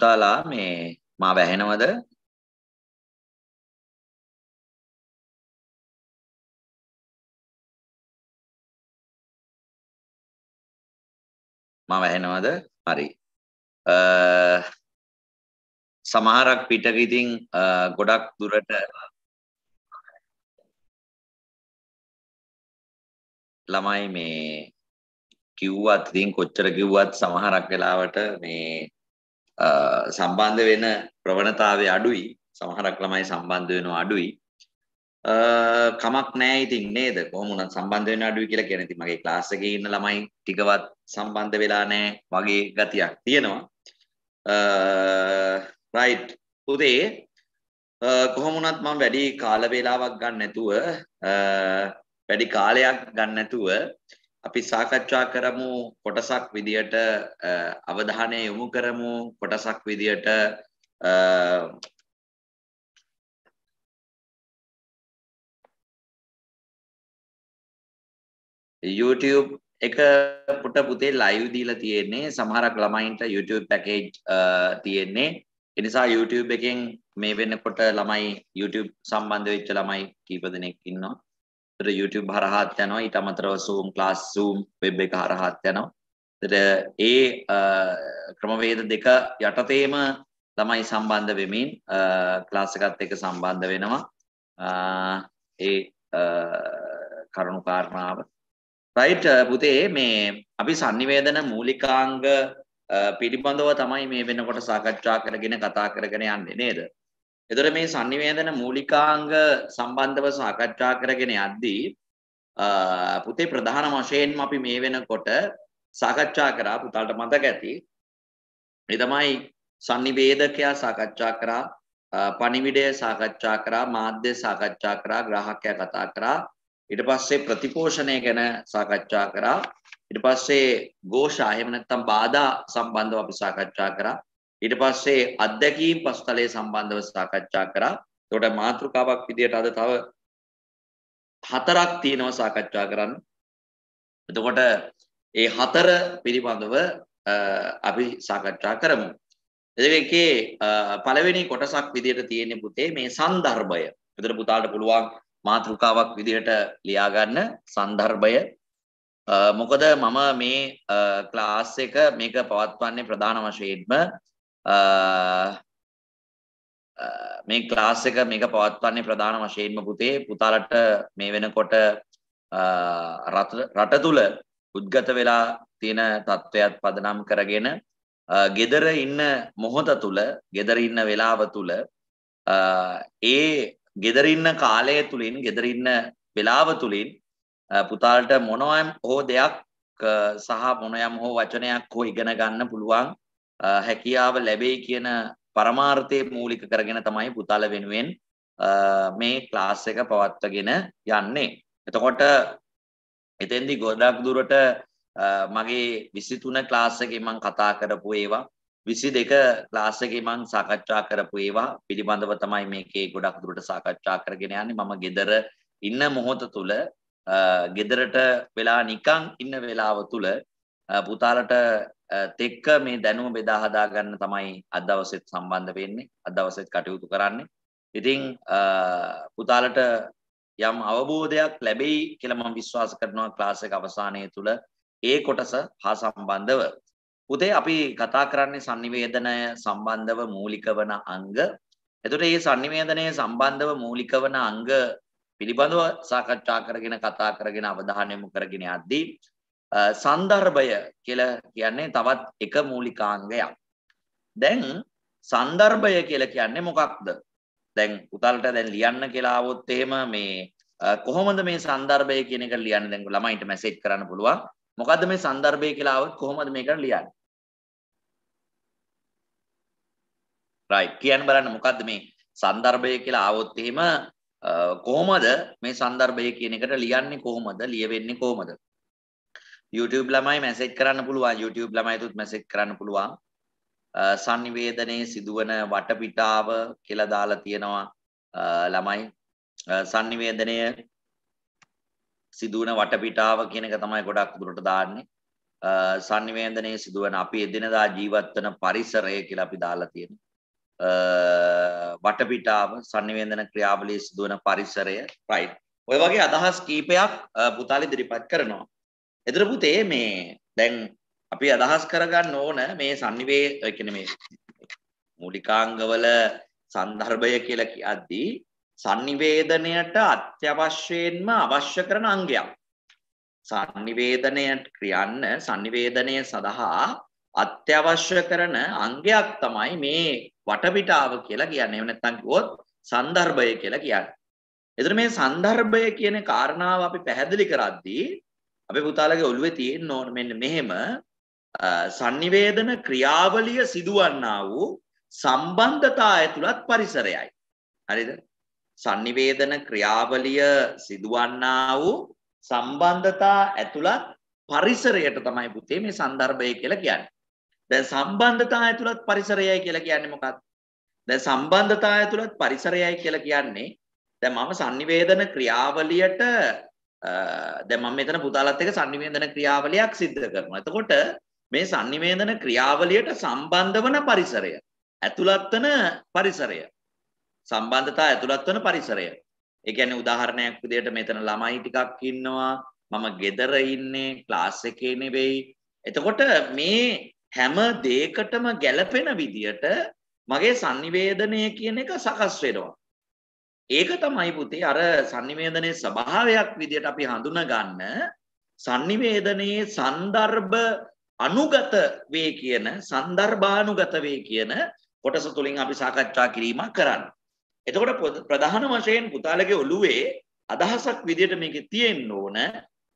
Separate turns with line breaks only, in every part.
පුතාලා මේ මාව ඇහෙනවද? මම ඇහෙනවද? හරි. සමහරක් පිටක ඉතින් ගොඩක් දුරට ළමයි මේ කිව්වත් ඉතින් කොච්චර කිව්වත් සමහරක් වෙලාවට මේ
සම්බන්ධ වෙන ප්‍රවණතාවය අඩුයි සමහරක් ළමයි සම්බන්ධ වෙනවා අඩුයි කමක් නෑ ඉතින් නේද කොහොමුණත් සම්බන්ධ වෙන අඩුයි කියලා කියන ඉතින් මගේ ක්ලාස් එකේ ඉන්න ළමයි ටිකවත් සම්බන්ධ වෙලා නෑ වගේ ගතියක් තියෙනවා රයිට් උදේ කොහොමුණත් මම වැඩි කාල වේලාවක් ගන්න නැතුව වැඩි කාලයක් ගන්න නැතුව අපි සාකච්ඡා කරමු කොටසක් විදියට අවධානය යොමු
කරමු කොටසක් විදියට YouTube එක පුට පුතේ ලයිව් දීලා තියෙන්නේ සමහරක් ළමයින්ට YouTube
පැකේජ් තියෙන්නේ ඒ නිසා YouTube එකෙන් මේ වෙනකොට ළමයි YouTube සම්බන්ධ වෙච්ච ළමයි කීප දෙනෙක් ඉන්නවා ඒතර YouTube හරහාත් යනවා ඊට අමතරව Zoom class Zoom web එක හරහාත් යනවා. ඒතර ඒ ක්‍රමවේද දෙක යටතේම තමයි සම්බන්ධ වෙමින් class එකත් එක්ක සම්බන්ධ වෙනවා. ඒ කරුණු කාරණාව. රයිට් පුතේ මේ අපි sannivedana මූලිකාංග පිළිබඳව තමයි මේ වෙනකොට සාකච්ඡා කරගෙන කතා කරගෙන යන්නේ නේද? එතකොට මේ sannivedana මූලිකාංග සම්බන්ධව සාකච්ඡා කරගෙන යද්දී පුතේ ප්‍රධාන වශයෙන්ම අපි මේ වෙනකොට සාකච්ඡා කරා පුතාලට මතක ඇති මේ තමයි sannivedakaya සාකච්ඡා කරා පණිවිඩය සාකච්ඡා කරා මාධ්‍ය සාකච්ඡා කරා ග්‍රාහකයා කතා කරා ඊට පස්සේ ප්‍රතිපෝෂණය ගැන සාකච්ඡා කරා ඊට පස්සේ ഘോഷා එහෙම නැත්නම් බාධා සම්බන්ධව අපි සාකච්ඡා කරා ඊට පස්සේ අත්දැකීම් පස්තලයේ සම්බන්ධව සාකච්ඡා කරා. ඒකට මාතෘකාවක් විදියට අද තව හතරක් තියෙනවා සාකච්ඡා කරන්න. එතකොට ඒ හතර පිළිබඳව අපි සාකච්ඡා කරමු. එදකේ පළවෙනි කොටසක් විදියට තියෙන පුතේ මේ සන්දර්භය. එතන පුතාට පුළුවන් මාතෘකාවක් විදියට ලියා ගන්න සන්දර්භය මොකද මම මේ ක්ලාස් එක මේක පවත්වන්නේ ප්‍රධාන වශයෙන්ම මේ ක්ලාස් එක මේක පවත්වන්නේ ප්‍රධාන වශයෙන්ම පුතේ පුතාලට මේ වෙනකොට රට තුල උද්ගත වෙලා තියෙන තත්ත්වයක් පදනම් කරගෙන ගෙදර ඉන්න මොහොත තුල ගෙදර ඉන්න වේලාව තුල ඒ ගෙදර ඉන්න කාලය තුලින් ගෙදර ඉන්න වේලාව තුලින් පුතාලට මොනවම් හෝ දෙයක් සහ මොනයම් හෝ වචනයක් හෝ ඉගෙන ගන්න පුළුවන් හැකියාව ලැබෙයි කියන පරමාර්ථය මූලික කරගෙන තමයි පුතාල වෙනුවෙන් මේ ක්ලාස් එක පවත්වගෙන යන්නේ. එතකොට එතෙන්දි ගොඩක් දුරට මගේ 23 ක්ලාස් එකේ මම කතා කරපු ඒවා 22 ක්ලාස් එකේ මම සාකච්ඡා කරපු ඒවා පිළිබඳව තමයි මේකේ ගොඩක් දුරට සාකච්ඡා කරගෙන යන්නේ. මම gedara ඉන්න මොහොත තුල ගෙදරට වෙලා නිකං ඉන්න වෙලාව තුළ පුතාලට තෙක්ක මේ දැනුම බෙදා හදා ගන්න තමයි අද දවසෙත් සම්බන්ධ වෙන්නේ අද දවසෙත් කටයුතු කරන්නේ. ඉතින් පුතාලට යම් අවබෝධයක් ලැබෙයි කියලා මම විශ්වාස කරනවා ක්ලාස් එක අවසානයේ තුල ඒ කොටස හා සම්බන්ධව. පුතේ අපි කතා කරන්නේ sannivedanaya සම්බන්ධව මූලික වන අංග. එතකොට මේ sannivedanaya සම්බන්ධව මූලික වන අංග පිළිබඳව සාකච්ඡා කරගෙන කතා කරගෙන අවධානය යොමු කරගෙන යද්දී සන්දර්භය කියලා කියන්නේ තවත් එක මූලිකාංගයක්. දැන් සන්දර්භය කියලා කියන්නේ මොකක්ද? දැන් උතලට දැන් ලියන්න කියලා આવොත් එහෙම මේ කොහොමද මේ සන්දර්භය කියන එක ලියන්නේ? දැන් ළමයින්ට මැසේජ් කරන්න පුළුවන්. මොකද්ද මේ සන්දර්භය කියලා આવොත් කොහොමද මේකට ලියන්නේ? right කියන්න බලන්න මොකද්ද මේ සන්දර්භය කියලා આવොත් එහෙම කොහොමද මේ සන්දර්භය කියන එකට ලියන්නේ කොහොමද ලියවෙන්නේ කොහොමද YouTube ළමයි මැසේජ් කරන්න පුළුවන් YouTube ළමයිතුත් මැසේජ් කරන්න පුළුවන් සංනිවේදනයේ සිදුවන වටපිටාව කියලා දාලා තියෙනවා ළමයි සංනිවේදනය සිදුවන වටපිටාව කියන එක තමයි ගොඩක් දුරට දාන්නේ සංනිවේදනයේ සිදුවන අපි එදිනදා ජීවත් වන පරිසරය කියලා අපි දාලා තියෙනවා වටපිටාව සංනිවේදන ක්‍රියාවලියේ සිදුවන පරිසරය right ඔය වගේ අදහස් කීපයක් පුතාලි ඉදිරිපත් කරනවා එතර පුතේ මේ දැන් අපි අදහස් කරගන්න ඕන මේ sannive ඒ කියන්නේ මේ මූලිකාංගවල සන්දර්භය කියලා කියද්දී sannivedanayට අත්‍යවශ්‍යයෙන්ම අවශ්‍ය කරන අංගයක්. sannivedanaya ක්‍රියන්න sannivedanaya සඳහා අත්‍යවශ්‍ය කරන අංගයක් තමයි මේ වටපිටාව කියලා කියන්නේ. එහෙම නැත්නම් කිව්වොත් සන්දර්භය කියලා කියන්නේ. එතන මේ සන්දර්භය කියන කාරණාව අපි පැහැදිලි කරද්දී අපේ පුතාලගේ ඔළුවේ තියෙන්න ඕන මෙන්න මෙහෙම sannivedana ක්‍රියාවලිය සිදුවන්නා වූ සම්බන්ධතා ඇතුළත් පරිසරයයි. හරිද? sannivedana ක්‍රියාවලිය සිදුවන්නා වූ සම්බන්ධතා ඇතුළත් පරිසරයට තමයි පුතේ මේ સંદર્ભය කියලා කියන්නේ. දැන් සම්බන්ධතා ඇතුළත් පරිසරයයි කියලා කියන්නේ මොකක්ද? දැන් සම්බන්ධතා ඇතුළත් පරිසරයයි කියලා කියන්නේ දැන් මම sannivedana ක්‍රියාවලියට දැම මෙතන පුතාලත් එක සනිවේදන ක්‍රියාවලයක් සිද්ධ කරන. එතකොට මේ සනිවේදන ක්‍රියාවලියට සම්බන්ධ වන පරිසරය. ඇතුළත්වන පරිසරය. සම්බන්ධතා ඇතුළත්වන පරිසරය. එකැන උදාහරණයක් විදියට මෙතන ළමයි ටිකක් ඉන්නවා මම ගෙදර ඉන්නේ ක්ලාස් එකේ නෙවෙයි. එතකොට මේ හැම දේකටම ගැලපෙන විදියට මගේ සංනිවේදනය කියන එක සකස් වෙනවා. ඒක තමයි පුතේ අර sannivedanaya ස්වභාවයක් විදියට අපි හඳුනගන්න sannivedanaya සන්දර්භ අනුගත වේ කියන සන්දර්භානුගත වේ කියන කොටස තුලින් අපි සාකච්ඡා කිරීමක් කරන්න. එතකොට ප්‍රධාන වශයෙන් පුතාලගේ ඔළුවේ අදහසක් විදියට මේකේ තියෙන්න ඕන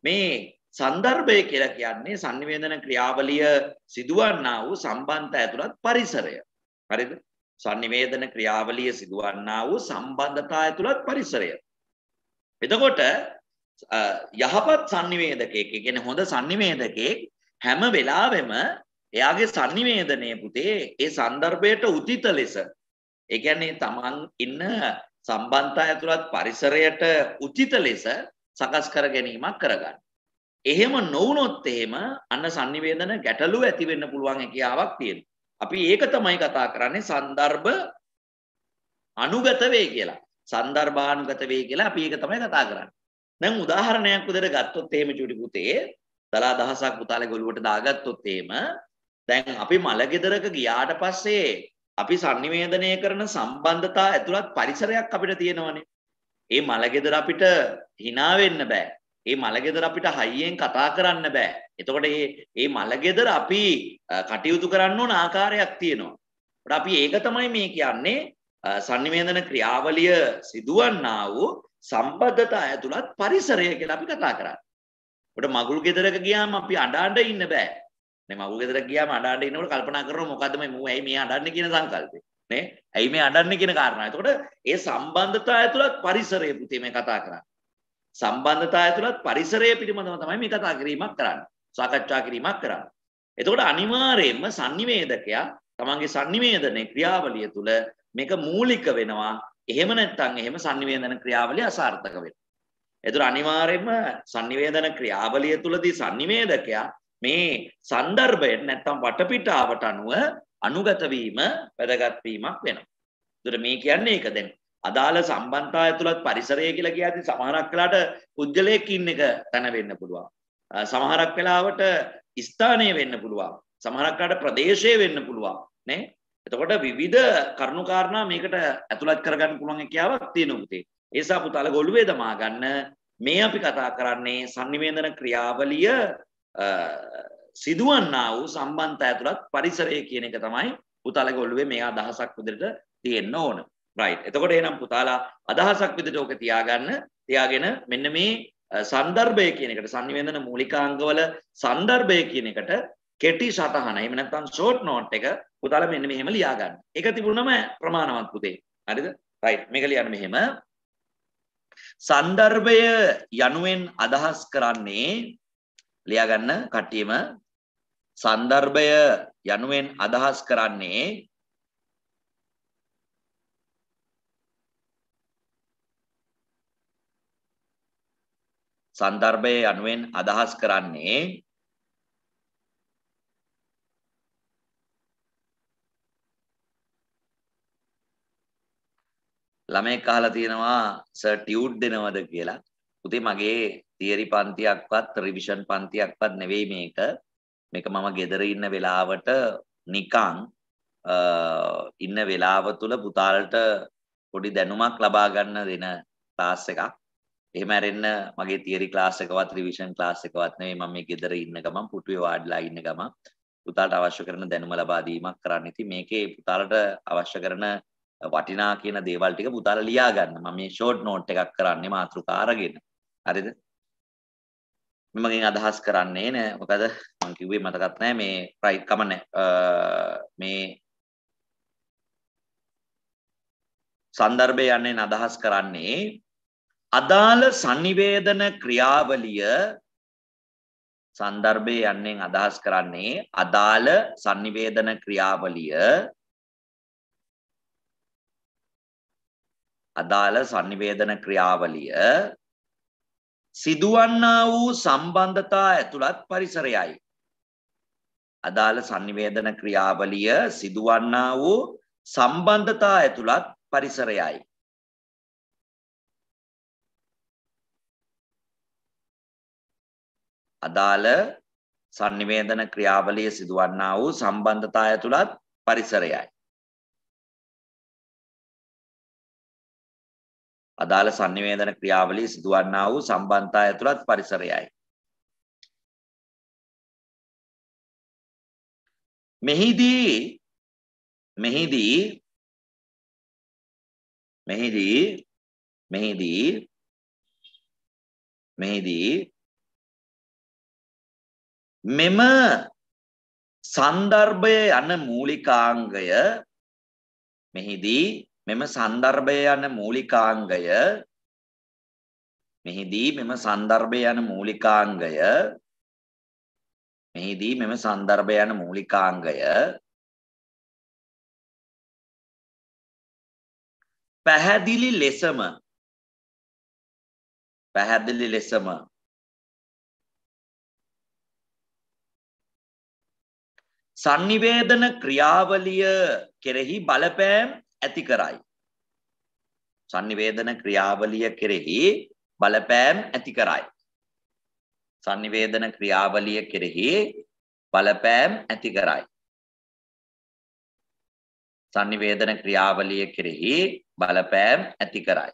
මේ සන්දර්භය කියලා කියන්නේ sannivedana ක්‍රියාවලිය සිදුවන්නා වූ සම්බන්ධය ඇතුළත් පරිසරය. හරිද? sannivedana ක්‍රියාවලිය සිදුවන්නා වූ සම්බන්ධතා ඇතුළත් පරිසරය. එතකොට යහපත් sannivedakek කියන්නේ හොඳ sannivedakek හැම වෙලාවෙම එයාගේ sannivedanaya පුතේ ඒ સંદર્ભයට උතිත ලෙස ඒ කියන්නේ තමන් ඉන්න සම්බන්ධතා ඇතුළත් පරිසරයට උචිත ලෙස සකස් කර ගැනීමක් කරගන්න. එහෙම නොවුනොත් එහෙම අන්න sannivedana ගැටලු ඇති වෙන්න පුළුවන් හැකියාවක් තියෙනවා. අපි ඒක තමයි කතා කරන්නේ සන්දර්භ අනුගත වේ කියලා. සන්දර්භානුගත වේ කියලා අපි ඒක තමයි කතා කරන්නේ. දැන් උදාහරණයක් උදේට ගත්තොත් එහෙම චුටි පුතේ දලා දහසක් පුතාලේ ගොළුවට දාගත්තොත් එහෙම දැන් අපි මල ගෙදරක ගියාට පස්සේ අපි sannivedanaya කරන සම්බන්ධතා ඇතුළත් පරිසරයක් අපිට තියෙනවනේ. ඒ මල ගෙදර අපිට hina වෙන්න බෑ. ඒ මල ගෙදර අපිට හයියෙන් කතා කරන්න බෑ. එතකොට මේ මේ මලගෙදර අපි කටයුතු කරන්න ඕන ආකාරයක් තියෙනවා. ඒකට අපි ඒක තමයි මේ කියන්නේ sannivedana ක්‍රියාවලිය සිදුවන්නා වූ සම්බද්ධතා ඇතුළත් පරිසරය කියලා අපි කතා කරන්නේ. ඒකට මගුල් ගෙදරක ගියාම අපි අඬ ඉන්න බෑ. නේ මගුල් ගෙදර ගියාම අඬ ඉන්නකොට කල්පනා කරනවා මොකද්ද මේ මූ ඇයි මේ අඬන්නේ කියන සංකල්පය. නේ ඇයි මේ අඬන්නේ කියන කාරණා. එතකොට ඒ සම්බන්ධතා ඇතුළත් පරිසරය පුතේ මේ කතා කරන්නේ. සම්බන්ධතා ඇතුළත් පරිසරය පිළිබඳව තමයි මේ කතා කිරීමක් කරන්නේ. සාකච්ඡා කිරීමක් කරන්න. එතකොට අනිවාර්යයෙන්ම sannivedakaya තමන්ගේ sannivedanaye ක්‍රියාවලිය තුළ මේක මූලික වෙනවා. එහෙම නැත්නම් එහෙම sannivedana ක්‍රියාවලිය අසාර්ථක වෙනවා. එතකොට අනිවාර්යයෙන්ම sannivedana ක්‍රියාවලිය තුළදී sannivedakaya මේ સંદર્ભයෙන් නැත්නම් වටපිටාවට අනුව අනුගත වීම වැදගත් වීමක් වෙනවා. එතකොට මේ කියන්නේ ඒක දැන් අදාළ සම්බන්ධතා ඇතුළත් පරිසරය කියලා කියද්දී සමහරක් වෙලාට පුජ්‍යලයක් ඉන්න එක තන වෙන්න පුළුවන්. සමහරක් වෙලාවට ස්ථානය වෙන්න පුළුවන්. සමහරක්කාට ප්‍රදේශය වෙන්න පුළුවන් නේ. එතකොට විවිධ කරුණු කාරණා මේකට ඇතුළත් කරගන්න පුළුවන් හැකියාවක් තියෙන උතේ. ඒ නිසා පුතාල ගොළුවේ දමා ගන්න මේ අපි කතා කරන්නේ sannivedana ක්‍රියාවලිය සිදුවන්නා වූ සම්බන්ධය ඇතුළත් පරිසරය කියන එක තමයි පුතාලගේ ඔළුවේ මේ අදහසක් විදිහට තියෙන්න ඕන. right. එතකොට එහෙනම් පුතාලා අදහසක් විදිහට ඔක තියාගන්න. තියාගෙන මෙන්න මේ සන්දර්භය කියන එකට සංනිවේදන මූලිකාංගවල සන්දර්භය කියන එකට කෙටි සටහන එහෙම නැත්නම් ෂෝට් නෝට් එක පුතාලා මෙන්න මෙහෙම ලියා ගන්න. ඒක තිබුණම ප්‍රමාණවත් පුතේ. හරිද? රයිට්. මේක ලියන්න මෙහෙම. සන්දර්භය යනුවෙන් අදහස් කරන්නේ ලියා ගන්න කට්ටියම සන්දර්භය යනුවෙන් අදහස් කරන්නේ සන්දර්භය යනුවෙන් අදහස් කරන්නේ ළමෙක් අහලා තියෙනවා සර් ටියුඩ් දෙනවද කියලා. උතේ මගේ තියරි පන්තියක්වත් රිවිෂන් පන්තියක්වත් නෙවෙයි මේක. මේක මම ගෙදර ඉන්න වෙලාවට නිකන් ඉන්න වෙලාව තුල පුතාලට පොඩි දැනුමක් ලබා ගන්න දෙන ක්ලාස් එකක්. එහෙම ඇරෙන්න මගේ තියරි ක්ලාස් එකවත් රිවිෂන් ක්ලාස් එකවත් නෙවෙයි මම මේ ගෙදර ඉන්න ගමන් පුටුවේ වාඩිලා ඉන්න ගමන් පුතාලට අවශ්‍ය කරන දැනුම ලබා දීමක් කරන්න. ඉතින් මේකේ පුතාලට අවශ්‍ය කරන වටිනා කියන දේවල් ටික පුතාලා ලියා ගන්න. මම මේ ෂෝට් නෝට් එකක් කරන්නේ මාතෘකා අරගෙන. හරිද? මමගෙන් අදහස් කරන්නේ නෑ. මොකද මම කිව්වේ මතකත් නෑ මේ රයිට් කම නෑ. මේ සන්දර්භය යන්නේ අදහස් කරන්නේ අදාළ sannivedana ක්‍රියාවලිය සන්දර්භයේ යන්නේ අදහස් කරන්නේ අදාළ sannivedana ක්‍රියාවලිය අදාළ sannivedana ක්‍රියාවලිය සිදුවන්නා වූ සම්බන්ධතා ඇතුළත් පරිසරයයි අදාළ sannivedana ක්‍රියාවලිය
සිදුවන්නා වූ සම්බන්ධතා ඇතුළත් පරිසරයයි අදාළ sannivedana ක්‍රියාවලිය සිදුවන්නා වූ සම්බන්ධතා ඇතුළත් පරිසරයයි. අදාළ sannivedana ක්‍රියාවලිය සිදුවන්නා වූ සම්බන්ධතා ඇතුළත් පරිසරයයි. මෙහිදී මෙහිදී මෙහිදී මෙහිදී මෙහිදී මෙම සන්දර්භය යන මූලිකාංගය
මෙහිදී මෙම සන්දර්භය යන මූලිකාංගය මෙහිදී මෙම සන්දර්භය යන මූලිකාංගය
මෙහිදී මෙම සන්දර්භය යන මූලිකාංගය පැහැදිලි ලෙසම පැහැදිලි ලෙසම sannivedana ක්‍රියාවලිය
කෙරෙහි බලපෑම් ඇති කරයි. sannivedana ක්‍රියාවලිය කෙරෙහි බලපෑම් ඇති කරයි. sannivedana ක්‍රියාවලිය කෙරෙහි බලපෑම් ඇති කරයි.
sannivedana ක්‍රියාවලිය කෙරෙහි බලපෑම් ඇති කරයි.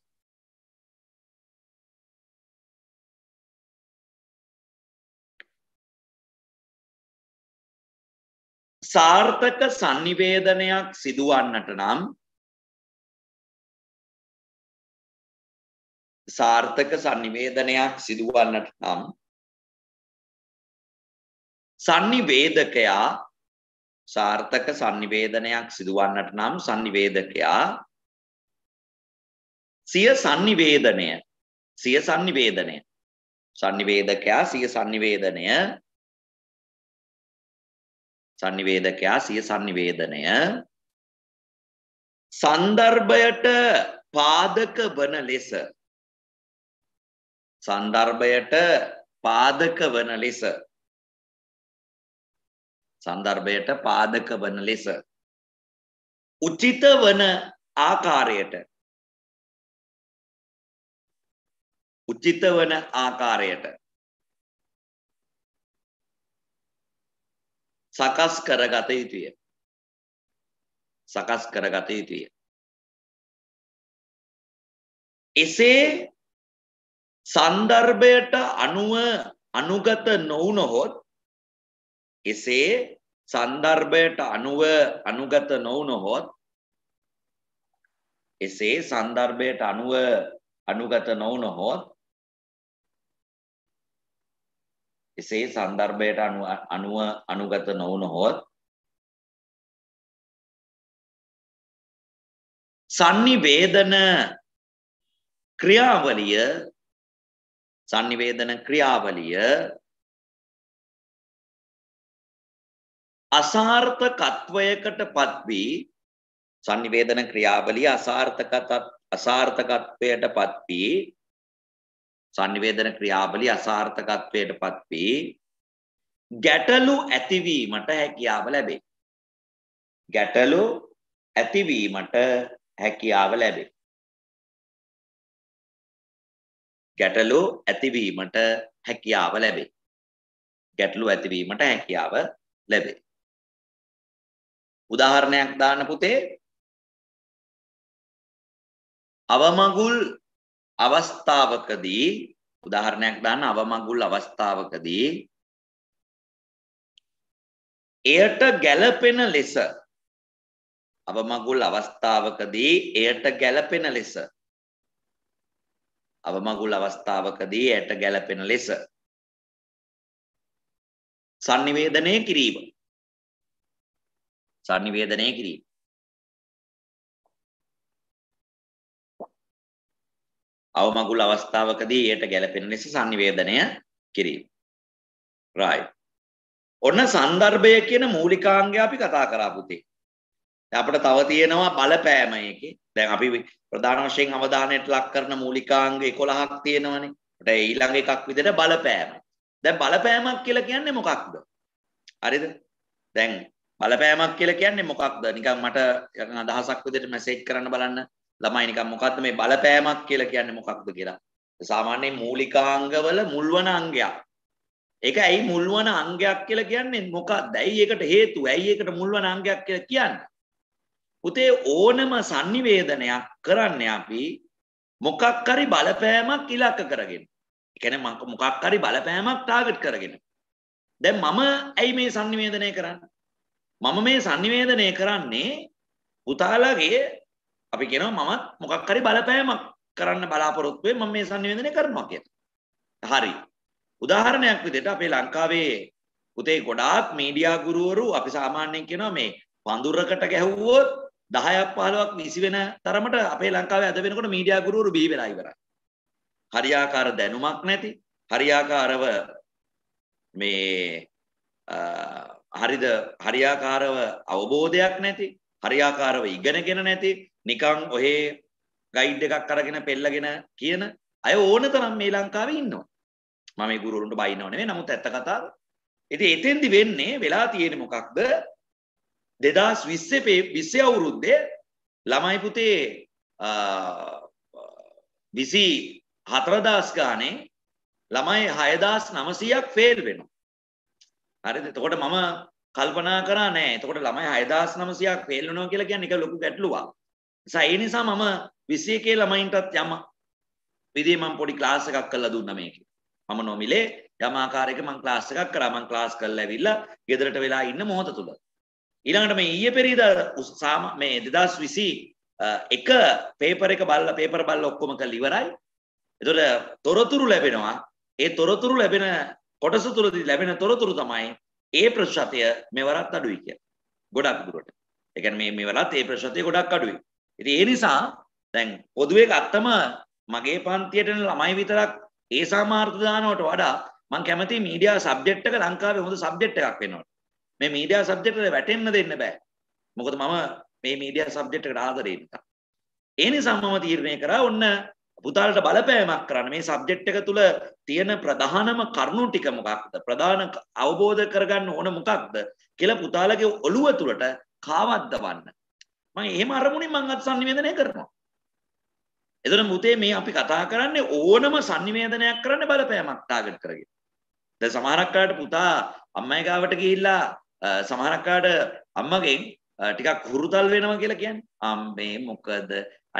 සාර්ථක sannivedanayak සිදුවන්නට නම් සාර්ථක sannivedanayak සිදුවන්නට නම් sannivedakaya සාර්ථක sannivedanayak සිදුවන්නට නම් sannivedakaya සිය
sannivedanaya සිය sannivedanaya sannivedakaya සිය sannivedanaya
sannivedakaya සිය sannivedanaya සන්දර්භයට පාදක වන ලෙස සන්දර්භයට පාදක වන ලෙස සන්දර්භයට පාදක වන ලෙස උචිත වන ආකාරයට උචිත වන ආකාරයට සකස් කරගත යුතුය. සකස් කරගත යුතුය. එසේ සන්දර්භයට අනුව අනුගත
නොවුනොහොත් එසේ සන්දර්භයට අනුව අනුගත නොවුනොහොත් එසේ සන්දර්භයට අනුව
අනුගත නොවුනොහොත් එසේ සන්දර්භයට අනුව අනුගත නොවුනහොත් sannivedana ක්‍රියාවලිය sannivedana ක්‍රියාවලිය අසාර්ථකත්වයකටපත්
වී sannivedana ක්‍රියාවලිය අසාර්ථකත් අසාර්ථකත්වයටපත් වී sannivedana ක්‍රියාවලිය අසාර්ථකත්වයටපත් වී
ගැටලු ඇතිවීමට හැකියාව ලැබේ. ගැටලු ඇතිවීමට හැකියාව ලැබේ. ගැටලු ඇතිවීමට හැකියාව ලැබේ. ගැටලු ඇතිවීමට හැකියාව ලැබේ. උදාහරණයක් දාන්න පුතේ අවමගුල් අවස්ථාවකදී උදාහරණයක් ගන්න අවමගුල් අවස්ථාවකදී එයට ගැළපෙන ලෙස අවමගුල් අවස්ථාවකදී එයට ගැළපෙන ලෙස
අවමගුල් අවස්ථාවකදී එයට ගැළපෙන ලෙස
sannivedanaya කිරීම sannivedanaya කිරීම අවමගුල් අවස්ථාවකදී ඊට ගැළපෙන නිසා sannivedanaya කිරීම. right.
ඔන්න સંદર્ભය කියන මූලිකාංගය අපි කතා කරා පුතේ. අපිට තව තියෙනවා බලපෑම එකේ. දැන් අපි ප්‍රධාන වශයෙන් අවධානයට ලක් කරන මූලිකාංග 11ක් තියෙනවනේ. අපිට ඊළඟ එකක් විදිහට බලපෑම. දැන් බලපෑමක් කියලා කියන්නේ මොකක්ද? හරිද? දැන් බලපෑමක් කියලා කියන්නේ මොකක්ද? නිකන් මට අදහසක් විදිහට මැසේජ් කරන්න බලන්න. ළමයි නිකන් මොකද්ද මේ බලපෑමක් කියලා කියන්නේ මොකක්ද කියලා. සාමාන්‍යයෙන් මූලිකාංගවල මුල්වන අංගයක්. ඒක ඇයි මුල්වන අංගයක් කියලා කියන්නේ මොකක්ද? ඇයි ඒකට හේතුව? ඇයි ඒකට මුල්වන අංගයක් කියලා කියන්නේ? පුතේ ඕනම sannivedanayak කරන්න අපි මොකක් හරි බලපෑමක් ඉලක්ක කරගෙන. ඒ කියන්නේ මොකක් හරි බලපෑමක් ටාගට් කරගෙන. දැන් මම ඇයි මේ sannivedanaya කරන්නේ? මම මේ sannivedanaya කරන්නේ පුතාලාගේ අපි කියනවා මමත් මොකක් හරි බලපෑමක් කරන්න බලාපොරොත්තු වෙයි මම මේ sannivedanaya කරනවා කියලා. හරි. උදාහරණයක් විදිහට අපේ ලංකාවේ පුතේ ගොඩාක් මීඩියා ගුරුවරු අපි සාමාන්‍යයෙන් කියනවා මේ වඳුරකට ගැහුවොත් 10ක් 15ක් 20 වෙන තරමට අපේ ලංකාවේ අද වෙනකොට මීඩියා ගුරුවරු බිහි වෙලා ඉවරයි. හරියාකාර දැනුමක් නැති, හරියාකාරව මේ හරිද හරියාකාරව අවබෝධයක් නැති, හරියාකාරව ඉගෙනගෙන නැති, නිකං ඔහේ ගයිඩ් එකක් අරගෙන පෙල්ලගෙන කියන අය ඕන තරම් මේ ලංකාවේ ඉන්නවා. මම මේ ගුරුවරුන්ට බයින්නව නෙවෙයි නමුත් ඇත්ත කතාව. ඉතින් එතෙන්දි වෙන්නේ වෙලා තියෙන මොකක්ද? 2020 20 අවුරුද්දේ ළමයි පුතේ විසි හතරදාස් ගානේ ළමයි 6900ක් ෆේල් වෙනවා. හරිද? එතකොට මම කල්පනා කරා නෑ. එතකොට ළමයි 6900ක් ෆේල් වෙනවා කියලා කියන්නේ එක ලොකු ගැටලුවක්. ඒ නිසා මම විසේකේ ළමයින්ටත් යම විදි මං පොඩි ක්ලාස් එකක් කරලා දුන්න මේක. මම නොමිලේ යම ආකාරයක මං ක්ලාස් එකක් කරා මං ක්ලාස් කරලා ඇවිල්ලා ගෙදරට වෙලා ඉන්න මොහොත තුල. ඊළඟට මේ ඊයේ පෙරේදා සාම මේ 2020 එක පේපර් එක බලලා පේපර් බලලා ඔක්කොම කරලා ඉවරයි. එතකොට තොරතුරු ලැබෙනවා. ඒ තොරතුරු ලැබෙන කොටස තුලදී ලැබෙන තොරතුරු තමයි ඒ ප්‍රතිශතය මෙවරත් අඩුයි කියලා. ගොඩක් දුරට. ඒ කියන්නේ මේ මෙවරත් ඒ ප්‍රතිශතය ගොඩක් අඩුයි. ඉතින් ඒ නිසා දැන් පොදුවේ ගත්තම මගේ පන්තියට ළමයි විතරක් ඒ සාමාර්ථ දානවට වඩා මම කැමති මීඩියා සබ්ජෙක්ට් එක ලංකාවේ හොඳ සබ්ජෙක්ට් එකක් වෙනවට. මේ මීඩියා සබ්ජෙක්ට් එකට වැටෙන්න දෙන්න බෑ. මොකද මම මේ මීඩියා සබ්ජෙක්ට් එකට ආදරේ නිසා. ඒ නිසා මම තීරණය කරා ඔන්න පුතාලට බලපෑමක් කරන්න මේ සබ්ජෙක්ට් එක තුල තියෙන ප්‍රධානම කරුණු ටික මොකක්ද ප්‍රධාන අවබෝධ කරගන්න ඕන මොකක්ද කියලා පුතාලගේ ඔළුව තුලට කාවද්දවන්න මම එහෙම අරමුණින් මං අත් sannivedanaya කරනවා එතන මුතේ මේ අපි කතා කරන්නේ ඕනම sannivedanayak කරන්න බලපෑමක් ටාගට් කරගෙන දැන් සමහරක් කාට පුතා අම්මයි ගාවට ගිහිල්ලා සමහරක් කාට අම්මගෙන් ටිකක් හුරුතල් වෙනවා කියලා කියන්නේ අම්මේ මොකද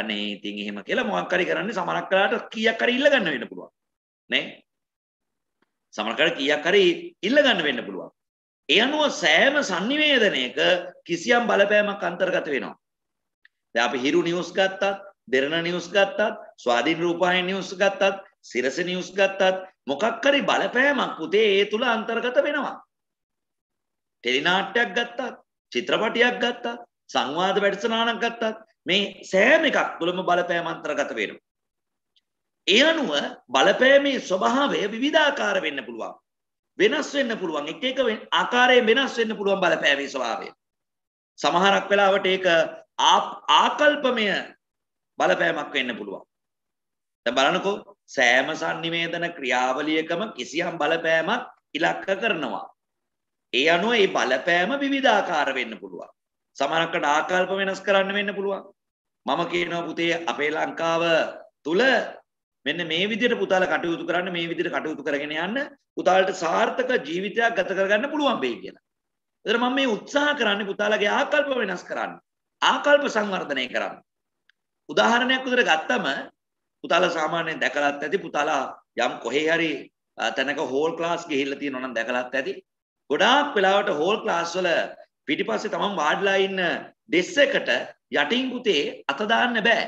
අනේ ඉතින් එහෙම කියලා මොකක් හරි කරන්නේ සමහරක් කාට කීයක් හරි ඉල්ල ගන්න වෙන්න පුළුවන් නේ සමහරක් කාට කීයක් හරි ඉල්ල ගන්න වෙන්න පුළුවන් ඒ අනුව සෑම sannivedanayක කිසියම් බලපෑමක් අන්තර්ගත වෙනවා දැන් අපි හිරු නිවුස් ගත්තත්, දෙරණ නිවුස් ගත්තත්, ස්වාධීන රූපවාහිනී නිවුස් ගත්තත්, සිරස නිවුස් ගත්තත් මොකක් හරි බලපෑමක් පුතේ ඒ තුල අන්තර්ගත වෙනවා. ටෙලි නාට්‍යයක් ගත්තත්, චිත්‍රපටයක් ගත්තත්, සංවාද වැඩසටහනක් ගත්තත් මේ සෑම එකක් තුළම බලපෑම අන්තර්ගත වෙනවා. ඒ අනුව බලපෑමේ ස්වභාවය විවිධාකාර වෙන්න පුළුවන්. වෙනස් වෙන්න පුළුවන්. එක එක ආකාරයෙන් වෙනස් වෙන්න පුළුවන් බලපෑමේ ස්වභාවය. සමහරක් වෙලාවට ඒක ආකල්පමය බලපෑමක් වෙන්න පුළුවන්. දැන් බලනකෝ සෑම sannivedana ක්‍රියාවලියකම කිසියම් බලපෑමක් ඉලක්ක කරනවා. ඒ අනුව ඒ බලපෑම විවිධාකාර වෙන්න පුළුවන්. සමහරකට ආකල්ප වෙනස් කරන්න වෙන්න පුළුවන්. මම කියනවා පුතේ අපේ ලංකාව තුල මෙන්න මේ විදිහට පුතාලා කටයුතු කරන්න මේ විදිහට කටයුතු කරගෙන යන්න පුතාලට සාර්ථක ජීවිතයක් ගත කරගන්න පුළුවන් වෙයි කියලා. ඒතර මම මේ උත්සාහ කරන්නේ පුතාලගේ ආකල්ප වෙනස් කරන්න. ආකල්ප සංවර්ධනය කරන්න. උදාහරණයක් විදිහට ගත්තම පුතාලා සාමාන්‍යයෙන් දැකලත් ඇති පුතාලා යම් කොහේ හරි තැනක හෝල් ක්ලාස් ගිහිල්ලා තියෙනවා නම් දැකලත් ඇති. ගොඩාක් වෙලාවට හෝල් ක්ලාස් වල පිටිපස්සේ තමන් වාඩිලා ඉන්න ඩෙස් එකට යටින් පුතේ අත දාන්න බෑ.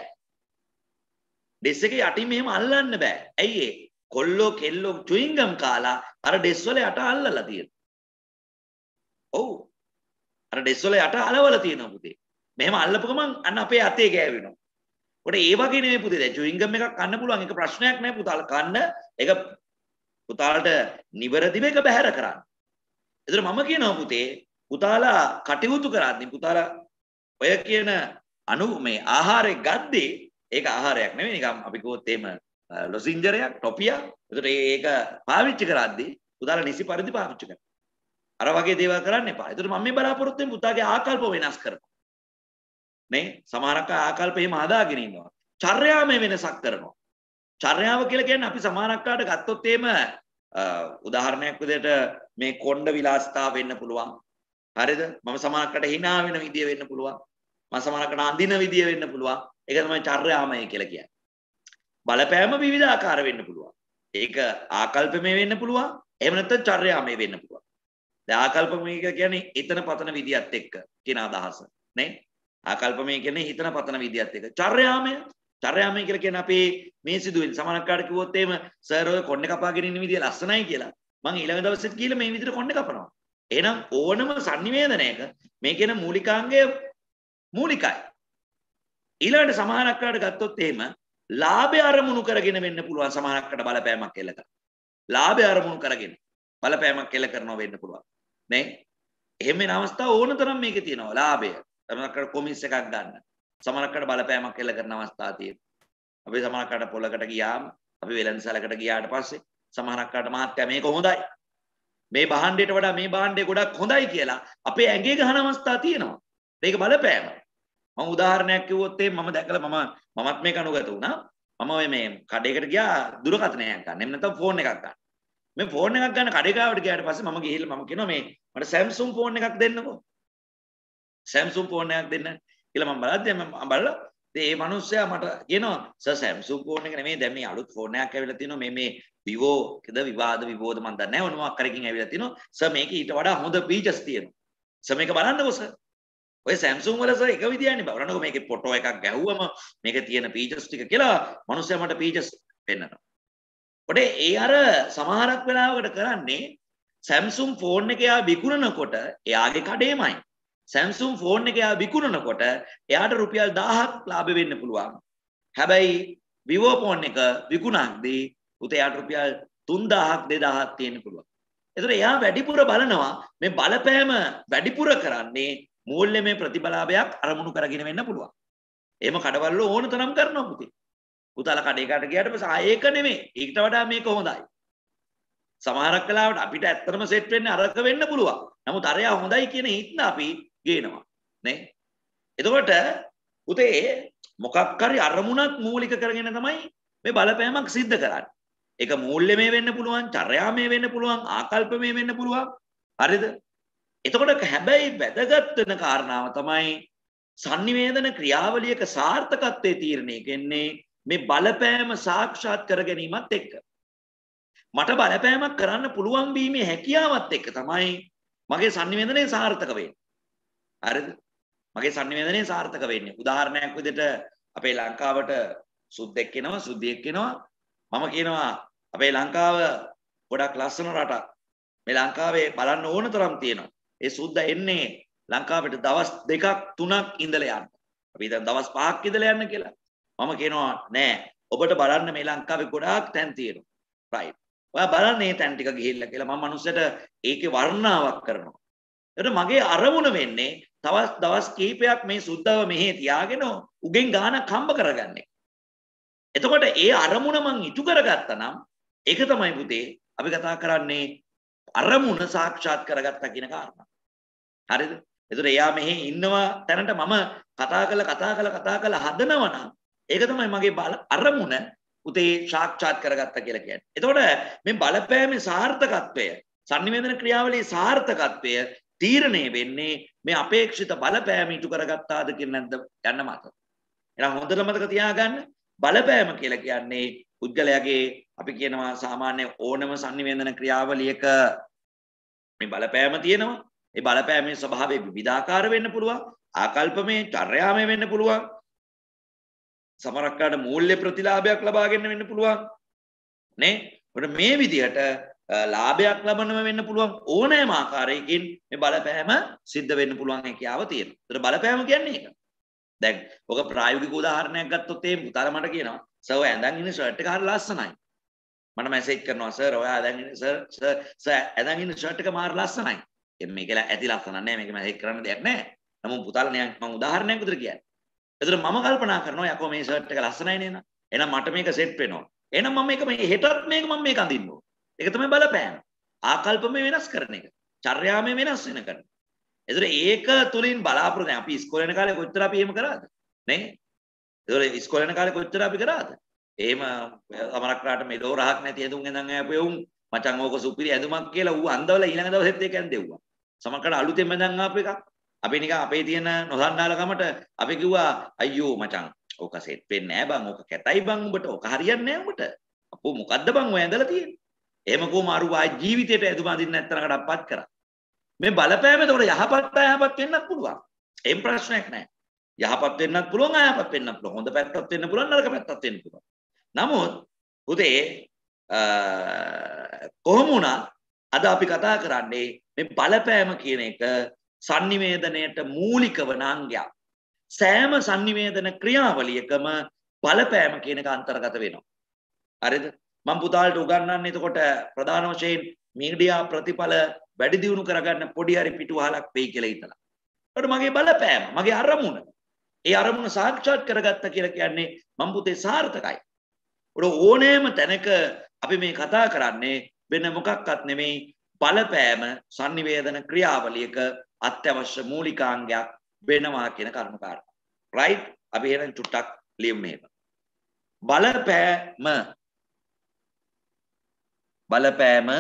ඩෙස් එක යටින් මෙහෙම අල්ලන්න බෑ. ඇයි ඒ? කොල්ලෝ කෙල්ලෝ චුයින්ගම් කාලා අර ඩෙස් වල යට අල්ලලා තියෙනවා. ඔව්. අර ඩෙස් වල යට අලවලා තියෙනවා පුතේ. මෙහෙම අල්ලපු ගමන් අන්න අපේ අතේ ගෑවෙනවා. ඔතන ඒ වගේ නෙමෙයි පුතේ දැන් චුයින්ගම් එකක් කන්න පුළුවන් ඒක ප්‍රශ්නයක් නෑ පුතාලා කන්න ඒක පුතාලට නිවැරදිව ඒක බැහැර කරන්න. ඒතර මම කියනවා පුතේ පුතාලා කටයුතු කරද්දී පුතාලා ඔය කියන අනු මේ ආහාරය ගද්දී ඒක ආහාරයක් නෙමෙයි නිකම් අපි කිව්වොත් එහෙම ලොසින්ජරයක් ටොපියක්. ඒතර ඒක පාවිච්චි කරද්දී පුතාලා නිසි පරිදි පාවිච්චි කරන්න. අර වගේ දේවල් කරන්න එපා. ඒතර මම මේ බලාපොරොත්තු වෙන පුතාගේ ආකල්ප වෙනස් කරනවා. නේ සමහරක් ආකල්ප එහෙම හදාගෙන ඉන්නවා. චර්යාව මේ වෙනසක් කරනවා. චර්යාව කියලා කියන්නේ අපි සමහරක්කාට ගත්තොත් එහෙම උදාහරණයක් විදිහට මේ කොණ්ඩ විලාසිතා වෙන්න පුළුවන්. හරිද? මම සමහරක්කට hina වෙන විදිය වෙන්න පුළුවන්. මම සමහරක්කට අඳින විදිය වෙන්න පුළුවන්. ඒක තමයි චර්යාමය කියලා කියන්නේ. බලපෑම විවිධාකාර වෙන්න පුළුවන්. ඒක ආකල්පමය වෙන්න පුළුවන්. එහෙම නැත්නම් චර්යාමය වෙන්න පුළුවන්. දැන් ආකල්පමය කියන්නේ එතන පතන විදියත් එක්ක කියන අදහස. නේ? ආකල්පමය කියන්නේ හිතන පතන විදියත් එක. චර්යාමය චර්යාමය කියලා කියන්නේ අපේ මේ සිදුවෙන සමානක් කාට කිව්වොත් එහෙම සර් ඔය කොණ්ඩේ කපාගෙන ඉන්න විදිය ලස්සනයි කියලා. මම ඊළඟ දවසෙත් කියලා මේ විදිහට කොණ්ඩේ කපනවා. එහෙනම් ඕනම sannivedanaයක මේ කියන මූලිකාංගය මූලිකයි. ඊළඟට සමානක් කාට ගත්තොත් එහෙම ලාභය අරමුණු කරගෙන වෙන්න පුළුවන් සමානක්කට බලපෑමක් එල්ල කරලා. ලාභය අරමුණු කරගෙන බලපෑමක් එල්ල කරනවා වෙන්න පුළුවන්. නේ? එහෙම වෙන අවස්ථා ඕන තරම් මේකේ තියෙනවා ලාභය. සමහරකට කොමිස් එකක් ගන්න. සමහරකට බලපෑමක් එල්ල කරන අවස්ථා තියෙනවා. අපි සමහරකට පොලකට ගියාම අපි වෙළඳසැලකට ගියාට පස්සේ සමහරකට මාත්‍යා මේක හොඳයි. මේ භාණ්ඩයට වඩා මේ භාණ්ඩය ගොඩක් හොඳයි කියලා අපේ ඇඟේ ගහන අවස්ථා තියෙනවා. ඒක බලපෑම. මම උදාහරණයක් කිව්වොත් ඒ මම දැකලා මම මමත් මේක අනුගත වුණා. මම ඔය මේ කඩේකට ගියා දුරකථනයක් ගන්න. එහෙම නැත්නම් ෆෝන් එකක් ගන්න. මේ ෆෝන් එකක් ගන්න කඩේගාවට ගියාට පස්සේ මම ගිහිල්ලා මම කියනවා මේ මට Samsung ෆෝන් එකක් දෙන්නකෝ. සැම්සුම් පෝනයක් දෙන්න කියලා මම බලද්දී මම බලලා ඒ මනුස්සයා මට කියනවා සර් සැම්සුම් ෆෝන් එක නෙමෙයි දැන් මේ අලුත් ෆෝන් එකක් ඇවිල්ලා තිනවා මේ මේ Vivo කද විවාද විවාද මන් දන්නේ නැහැ මොනවා කරකින් ඇවිල්ලා තිනවා සර් මේක ඊට වඩා හොඳ ෆීචර්ස් තියෙනවා සර් මේක බලන්නකෝ සර් ඔය Samsung වල සර් එක විදියන්නේ බලන්නකෝ මේකේ ෆොටෝ එකක් ගැහුවම මේක තියෙන ෆීචර්ස් ටික කියලා මනුස්සයා මට ෆීචර්ස් පෙන්නනවා කොට ඒ අර සමහරක් වෙලාවකට කරන්නේ Samsung ෆෝන් එක එයා විකුණනකොට එයාගේ කඩේමයි සැම්සුම් ෆෝන් එක එයා විකුණනකොට එයාට රුපියල් 1000ක් ලාභ වෙන්න පුළුවන්. හැබැයි විවෝ ෆෝන් එක විකුණද්දී උතේ එයාට රුපියල් 3000ක් 2000ක් තියෙන්න පුළුවන්. ඒතර එයා වැඩිපුර බලනවා මේ බලපෑම වැඩිපුර කරන්නේ මූල්‍යමය ප්‍රතිබලාභයක් අරමුණු කරගෙන වෙන්න පුළුවන්. එහෙම කඩවල ඕන තරම් කරනවා පුතේ. පුතාලා කඩේකට ගියාට පස්සේ ආ ඒක නෙමෙයි. ඊට වඩා මේක හොඳයි. සමහරක් කලාවට අපිට ඇත්තටම සෙට් වෙන්නේ අරක වෙන්න පුළුවන්. නමුත් අරයා හොඳයි කියන හිතන අපි ගේනවා නේ එතකොට උතේ මොකක් හරි අරමුණක් මූලික කරගෙන තමයි මේ බලපෑමක් සිද්ධ කරන්නේ. ඒක මූල්‍ය මේ වෙන්න පුළුවන්, චර්යා මේ වෙන්න පුළුවන්, ආකල්ප මේ වෙන්න පුළුවන්. හරිද? එතකොට හැබැයි වැදගත් වෙන කාරණාව තමයි sannivedana ක්‍රියාවලියක සාර්ථකත්වයේ තීරණය වෙන්නේ මේ බලපෑම සාක්ෂාත් කර ගැනීමත් එක්ක. මට බලපෑමක් කරන්න පුළුවන් වීමේ හැකියාවත් එක්ක තමයි මගේ sannivedanaya සාර්ථක වෙන්නේ. හරිද? මගේ sannivedanaya සාර්ථක වෙන්නේ. උදාහරණයක් විදිහට අපේ ලංකාවට සුද්දෙක් එනවා, සුද්දියෙක් එනවා. මම කියනවා අපේ ලංකාව ගොඩක් ලස්සන රටක්. මේ ලංකාවේ බලන්න ඕන තරම් තියෙනවා. ඒ සුද්දා එන්නේ ලංකාවට දවස් දෙකක් තුනක් ඉඳලා යන්න. අපි දැන් දවස් පහක් ඉඳලා යන්න කියලා. මම කියනවා නෑ. ඔබට බලන්න මේ ලංකාවේ ගොඩාක් තැන් තියෙනවා. right. ඔයා බලන්න මේ තැන් ටික ගිහිල්ලා කියලා මම මිනිස්සුන්ට ඒකේ වර්ණාවක් කරනවා. ඒකට මගේ අරමුණ වෙන්නේ තවත් දවස් කීපයක් මේ සුද්ධව මෙහි තියාගෙන උගෙන් ගානක් හම්බ කරගන්නේ. එතකොට ඒ අරමුණ මං ඉටු කරගත්තා නම් ඒක තමයි පුතේ අපි කතා කරන්නේ අරමුණ සාක්ෂාත් කරගත්තා කියන කාරණා. හරිද? එතකොට එයා මෙහි ඉන්නවා තැනට මම කතා කළ කතා කළ කතා කළ හදනවා නම් ඒක තමයි මගේ අරමුණ උතේ සාක්ෂාත් කරගත්තා කියලා කියන්නේ. එතකොට මේ බලපෑමේ සාර්ථකත්වය, sannivedana ක්‍රියාවලියේ සාර්ථකත්වය තීරණය වෙන්නේ මේ අපේක්ෂිත බලපෑම ඉටු කරගත්තාද කියලා නැද්ද යන්න මත. එහෙනම් හොඳට මතක තියාගන්න බලපෑම කියලා කියන්නේ පුද්ගලයාගේ අපි කියනවා සාමාන්‍ය ඕනම sannivedana ක්‍රියාවලියක මේ බලපෑම තියෙනවා. ඒ බලපෑමේ ස්වභාවය විවිධාකාර වෙන්න පුළුවන්. ආකල්පමය, චර්යාමය වෙන්න පුළුවන්. සමරක්කාට මූල්‍ය ප්‍රතිලාභයක් ලබාගෙන වෙන්න පුළුවන්. නේ? ඔන්න මේ විදිහට ලාභයක් ලබනම වෙන්න පුළුවන් ඕනෑම ආකාරයකින් මේ බලපෑම සිද්ධ වෙන්න පුළුවන් හැකියාව තියෙනවා. ඒතර බලපෑම කියන්නේ ඒක. දැන් ඔක ප්‍රායෝගික උදාහරණයක් ගත්තොත් ඒ පුතාල මට කියනවා සර් ඇඳන් ඉන්න ෂර්ට් එක හරි ලස්සනයි. මට මැසේජ් කරනවා සර් ඔයා ඇඳන් ඉන්න සර් සර් සර් ඇඳන් ඉන්න ෂර්ට් එක මාර ලස්සනයි. මේකල ඇති ලස්සන නෑ මේක මැසේජ් කරන්න දෙයක් නෑ. නමුත් පුතාල නියම් මම උදාහරණයක් විතර කියන්නේ. ඒතර මම කල්පනා කරනවා යකෝ මේ ෂර්ට් එක ලස්සනයි නේන. එහෙනම් මට මේක සෙට් වෙනවා. එහෙනම් මම මේක මේ හෙටත් මේක මම මේක අඳින්න ඕන. ඒක තමයි බලපෑම. ආකල්පමය වෙනස් කරන එක. චර්යාමය වෙනස් වෙන කරන. ඒතර ඒක තුලින් බලාපොරොත්තු අපි ඉස්කෝලේ යන කාලේ කොච්චර අපි එහෙම කරාද? නේ? ඒතර ඉස්කෝලේ යන කාලේ කොච්චර අපි කරාද? එහෙම සමහරක් රාට මෙලෝ රහක් නැති ඇඳුම් ඇඳන් ආපු එවුන් මචං ඕක සුපිරි ඇඳුමක් කියලා ඌ අන්දවල ඊළඟ දවසෙත් ඒක ඇඳෙව්වා. සමහරකට අලුතෙන් ඇඳන් ආපු එකක්. අපි නිකන් අපේ තියෙන නොසන්ඩාලකමට අපි කිව්වා අයියෝ මචං ඕක සෙට් වෙන්නේ නැහැ බං ඕක කැතයි බං උඹට ඕක හරියන්නේ නැහැ උඹට. අපෝ මොකද්ද බං ඔය ඇඳලා තියෙන්නේ? එහෙම කොහොම අරුවා ජීවිතයට ඇතුම අඳින්න නැත්තරකට අපත් කරා. මේ බලපෑම එතකොට යහපත් අයහපත් වෙන්නත් පුළුවන්. එහෙම ප්‍රශ්නයක් නැහැ. යහපත් වෙන්නත් පුළුවන් අයහපත් වෙන්නත් පුළුවන්. හොඳ පැත්තක් වෙන්න පුළුවන් නරක පැත්තක් වෙන්න පුළුවන්. නමුත් පුතේ කොහොම වුණත් අද අපි කතා කරන්නේ මේ බලපෑම කියන එක sannivedanayට මූලික වන අංගයක්. සෑම sannivedana ක්‍රියාවලියකම බලපෑම කියන එක අන්තර්ගත වෙනවා. හරිද? මම පුතාලට උගන්වන්නේ එතකොට ප්‍රධාන වශයෙන් මීඩියා ප්‍රතිඵල වැඩි දියුණු කරගන්න පොඩි හරි පිටුවහලක් වෙයි කියලා හිතලා. ඒකට මගේ බලපෑම, මගේ අරමුණ. ඒ අරමුණ සාක්ෂාත් කරගත්ත කියලා කියන්නේ මම පුතේ සාර්ථකයි. උඩ ඕනෑම තැනක අපි මේ කතා කරන්නේ වෙන මොකක්වත් නෙමෙයි බලපෑම sannivedana ක්‍රියාවලියක අත්‍යවශ්‍ය මූලිකාංගයක් වෙනවා කියන කරුණු කාරණා. right? අපි එහෙනම් චුට්ටක් ලියමු මේක. බලපෑම බලපෑම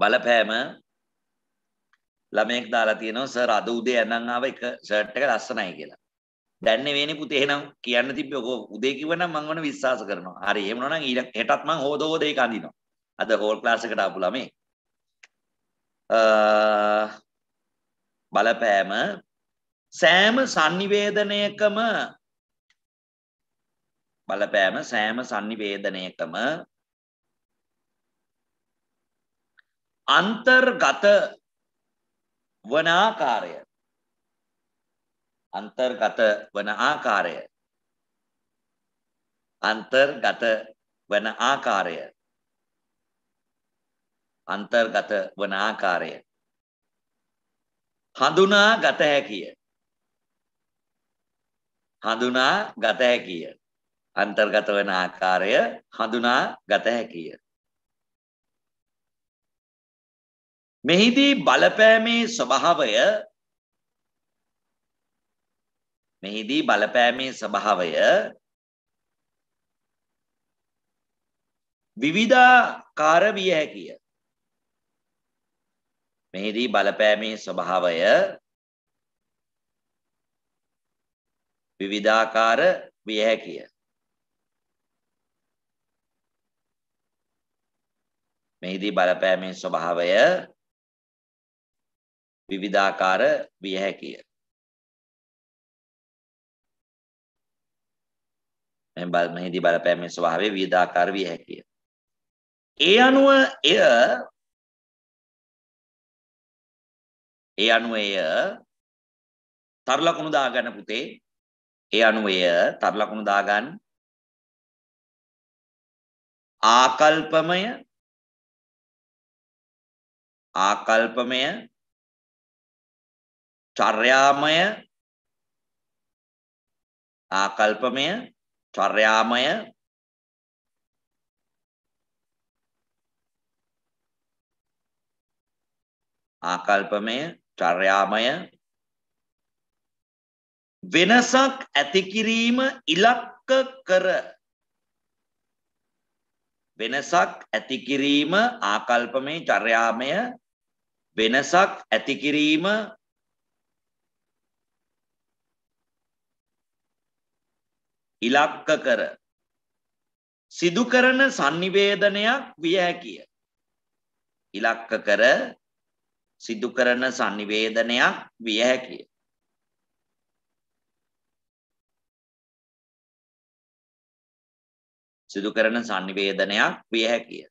බලපෑම ළමයෙක් දාලා තියෙනවා සර් අද උදේ ඇඳන් ආව එක ෂර්ට් එක ලස්සනයි කියලා. දැන් නෙවෙයිනේ පුතේ එහෙනම් කියන්න තිබ්බේ ඔක උදේ කිව්වනම් මම ඔන්න විශ්වාස කරනවා. හරි එහෙම නෝනම් ඊට හෙටත් මම හොද හොද ඒක අඳිනවා. අද හෝල් ක්ලාස් එකට ආපු ළමේ. බලපෑම සෑම sannivedanayakama බලපෑම සෑම sannivedanayakම අන්තර්ගත වන ආකාරය අන්තර්ගත වන ආකාරය අන්තර්ගත වන ආකාරය අන්තර්ගත වන ආකාරය හඳුනා ගත හැකිය හඳුනා ගත හැකිය අන්තර්ගත වන ආකාරය හඳුනා ගත හැකිය. මෙහිදී බලපෑමේ ස්වභාවය මෙහිදී බලපෑමේ ස්වභාවය විවිධාකාර විය හැකිය. මෙහිදී බලපෑමේ ස්වභාවය විවිධාකාර විය හැකිය.
මෙහිදී බලපෑමේ ස්වභාවය විවිධාකාර විය හැකිය. මෙන් බල මෙහිදී බලපෑමේ ස්වභාවය විවිධාකාර විය හැකිය. ඒ අනුව එය ඒ අනුව එය තරලකුණු දාගන්න පුතේ. ඒ අනුව එය තරලකුණු දාගන්න ආකල්පමය ආකල්පමය චර්යාමය ආකල්පමය චර්යාමය ආකල්පමය
චර්යාමය වෙනසක් ඇති කිරීම ඉලක්ක කර වෙනසක් ඇති කිරීම ආකල්පමය චර්යාමය වෙනසක් ඇති කිරීම ඉලක්ක කර සිදු කරන sannivedanayak විය හැකිය. ඉලක්ක කර සිදු කරන sannivedanayak
විය හැකිය. සිදු කරන sannivedanayak විය හැකිය.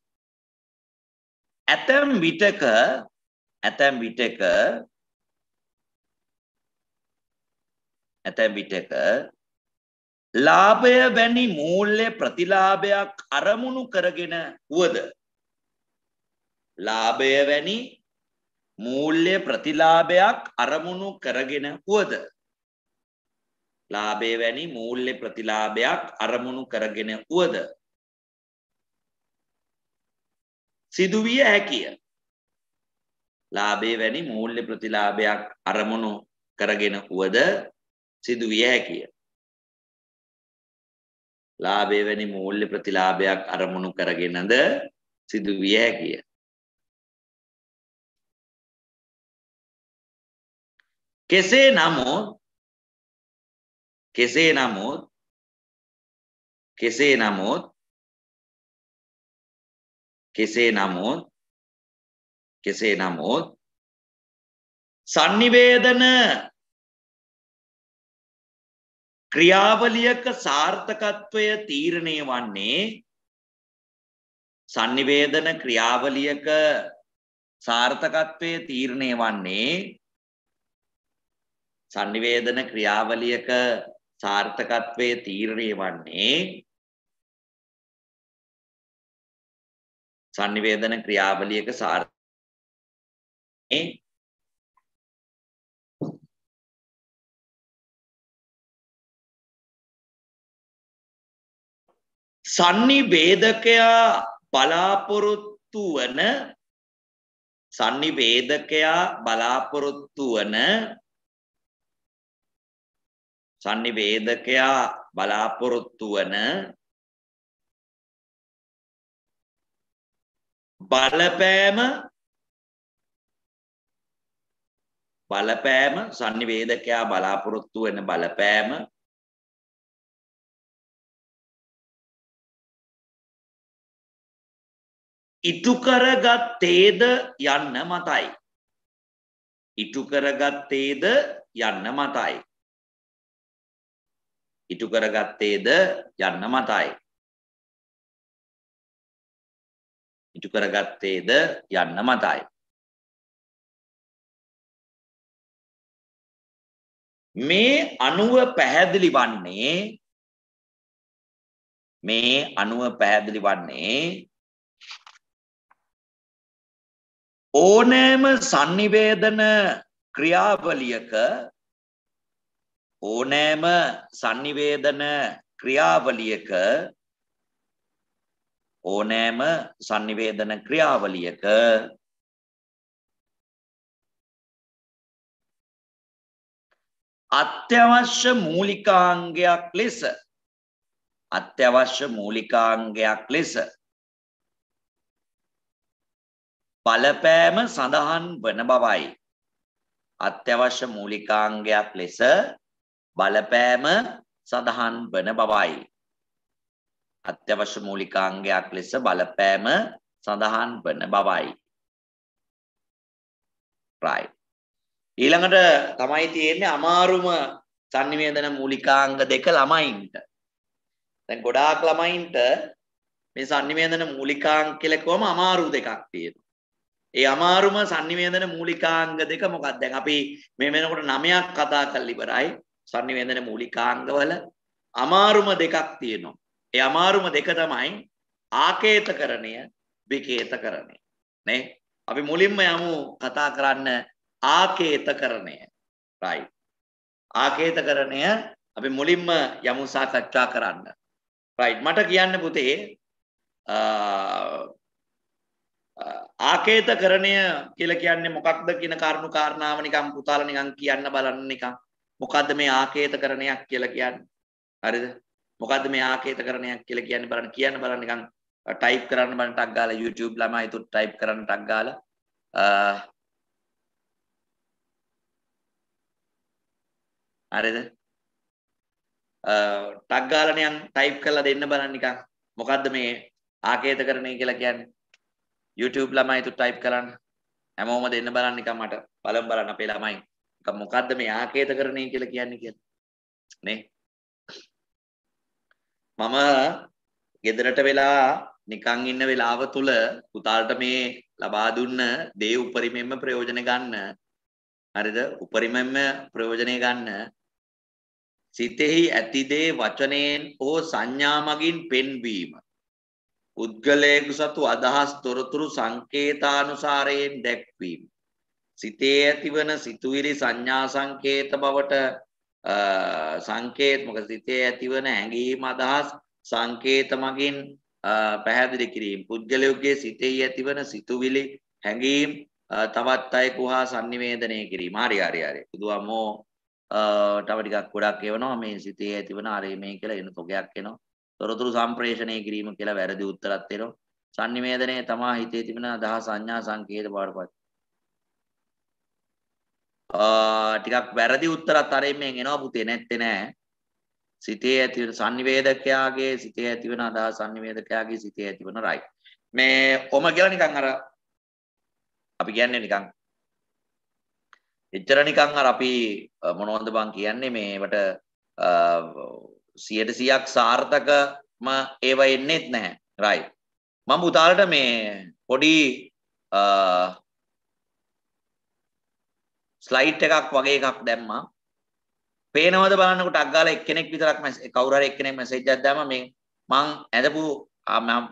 ඇතම් විටක ඇතැම් විටක ඇතැම් විටක
ලාභය වැනි මූල්‍ය ප්‍රතිලාභයක් අරමුණු කරගෙන වුවද ලාභය වැනි මූල්‍ය ප්‍රතිලාභයක් අරමුණු කරගෙන වුවද ලාභය වැනි මූල්‍ය ප්‍රතිලාභයක් අරමුණු කරගෙන වුවද සිදුවිය හැකිය ලාභේ වැනි මූල්‍ය ප්‍රතිලාභයක් අරමුණු කරගෙන වුවද සිදුවිය හැකිය.
ලාභේ වැනි මූල්‍ය ප්‍රතිලාභයක් අරමුණු කරගෙනද සිදුවිය හැකිය. කෙසේ නමුත් කෙසේ නමුත් කෙසේ නමුත් කෙසේ නමුත් කෙසේ නමුත් sannivedana ක්‍රියාවලියක සාර්ථකත්වය තීරණය වන්නේ sannivedana
ක්‍රියාවලියක සාර්ථකත්වය තීරණය වන්නේ
sannivedana ක්‍රියාවලියක සාර්ථකත්වයේ තීරණය වන්නේ sannivedana ක්‍රියාවලියක සාර්ථක ¿Eh? සන්නිවේදකයා බලාපොරොත්තු
වන සන්නිවේදකයා බලාපොරොත්තු
වන සන්නිවේදකයා බලාපොරොත්තු වන බලපෑම බලපෑම sannivedakaya බලාපොරොත්තු වෙන බලපෑම ඉටු කරගත්තේද යන්න මතයි ඉටු කරගත්තේද යන්න මතයි ඉටු කරගත්තේද යන්න මතයි ඉටු කරගත්තේද යන්න මතයි මේ අනුව පැහැදිලි වන්නේ මේ අනුව පැහැදිලි වන්නේ ඕනෑම sannivedana
ක්‍රියාවලියක ඕනෑම sannivedana ක්‍රියාවලියක ඕනෑම sannivedana
ක්‍රියාවලියක අත්‍යවශ්‍ය මූලිකාංගයක් ලෙස
අත්‍යවශ්‍ය මූලිකාංගයක් ලෙස බලපෑම සඳහන් වන බවයි අත්‍යවශ්‍ය මූලිකාංගයක් ලෙස බලපෑම සඳහන් වන බවයි අත්‍යවශ්‍ය මූලිකාංගයක් ලෙස බලපෑම සඳහන් වන බවයි right ඊළඟට තමයි තියෙන්නේ අමාරුම sannivedana මූලිකාංග දෙක ළමයින්ට. දැන් ගොඩාක් ළමයින්ට මේ sannivedana මූලිකාංග කියලා කිව්වම අමාරු දෙකක් තියෙනවා. ඒ අමාරුම sannivedana මූලිකාංග දෙක මොකක්ද? දැන් අපි මේ වෙනකොට නමයක් කතා කරලා ඉවරයි. sannivedana මූලිකාංග වල අමාරුම දෙකක් තියෙනවා. ඒ අමාරුම දෙක තමයි ආකේතකරණය, විකේතකරණය. නේ? අපි මුලින්ම යමු කතා කරන්න ආකේතකරණය. right. ආකේතකරණය අපි මුලින්ම යමු සාකච්ඡා කරන්න. right. මට කියන්න පුතේ ආකේතකරණය කියලා කියන්නේ මොකක්ද කියන කාරණු කාරණාව නිකන් පුතාලා නිකන් කියන්න බලන්න නිකන්. මොකද්ද මේ ආකේතකරණයක් කියලා කියන්නේ? හරිද? මොකද්ද මේ ආකේතකරණයක් කියලා කියන්නේ බලන්න කියන්න බලන්න නිකන් ටයිප් කරන්න බලන්න ටක් ගාලා YouTube ළමයි තුත් ටයිප් කරන්න ටක් ගාලා හරිද? ටග් ගාලා නියන් ටයිප් කරලා දෙන්න බලන්න නිකන්. මොකද්ද මේ ආකේතකරණය කියලා කියන්නේ? YouTube ළමයි තු ටයිප් කරන්න. හැමෝම දෙන්න බලන්න නිකන් මට. බලමු බලන්න අපේ ළමයි. නිකන් මොකද්ද මේ ආකේතකරණය කියලා කියන්නේ කියලා. නේ? මම ගෙදරට වෙලා නිකන් ඉන්න වෙලාව තුල පුතාලට මේ ලබා දුන්න දේ උපරිමයෙන්ම ප්‍රයෝජන ගන්න හරිද? උපරිමයෙන්ම ප්‍රයෝජනෙ ගන්න සිතෙහි ඇති දේ වචනයෙන් හෝ සංඥා මගින් පෙන්වීම. උද්ගලයෙකු සතු අදහස් තොරතුරු සංකේතානුසාරයෙන් දැක්වීම. සිතේ ඇතිවන සිතුවිලි සංඥා සංකේත බවට සංකේත මොකද සිතේ ඇතිවන හැඟීම් අදහස් සංකේත මගින් පැහැදිලි කිරීම. පුද්ගලයෙකුගේ සිතෙහි ඇතිවන සිතුවිලි හැඟීම් තවත් අයෙකු හා sannivedanaya කිරීම. හරි හරි හරි. බුදුහාමෝ තව ටිකක් ගොඩක් එවනවා මේ සිතේ ඇතිවන අර මේ කියලා එන තොගයක් එනවා. තොරතුරු සම්ප්‍රේෂණය කිරීම කියලා වැරදි උත්තරත් එනවා. sannivedanaya තමා හිතේ තිබෙන අදහස් සංඥා සංකේත බාරපත්. ටිකක් වැරදි උත්තරත් අරෙන්මෙන් එනවා පුතේ නැත්තේ නෑ. සිතේ ඇතිවන sannivedakayaගේ සිතේ ඇතිවන අදහස් sannivedakayaගේ සිතේ ඇතිවන රයි. මේ ඔම කියලා නිකන් අර අපි කියන්නේ නිකන් එච්චර නිකන් අර අපි මොනවද බං කියන්නේ මේවට 100%ක් සාර්ථකම ඒව එන්නේත් නැහැ. right. මම පුතාලට මේ පොඩි ස්ලයිට් එකක් වගේ එකක් දැම්මා. පේනවද බලන්නකො ටක් ගාලා එක්කෙනෙක් විතරක් කවුරු හරි එක්කෙනෙක් මෙසේජ් එකක් දැම්මා මේ මං ඇඳපු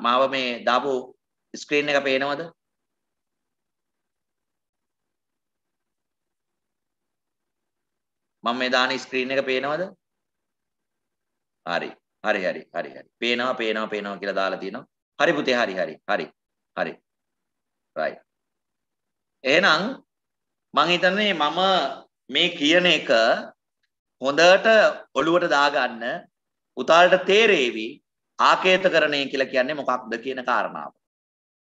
මාව මේ දාපු ස්ක්‍රීන් එක පේනවද? මම මේ දාන ස්ක්‍රීන් එක පේනවද? හරි. හරි හරි හරි හරි. පේනවා පේනවා පේනවා කියලා දාලා තියෙනවා. හරි පුතේ හරි හරි හරි හරි. right. එහෙනම් මම හිතන්නේ මම මේ කියන එක හොඳට ඔළුවට දාගන්න උතාලට තේරේවි ආකේතකරණය කියලා කියන්නේ මොකක්ද කියන කාරණාව.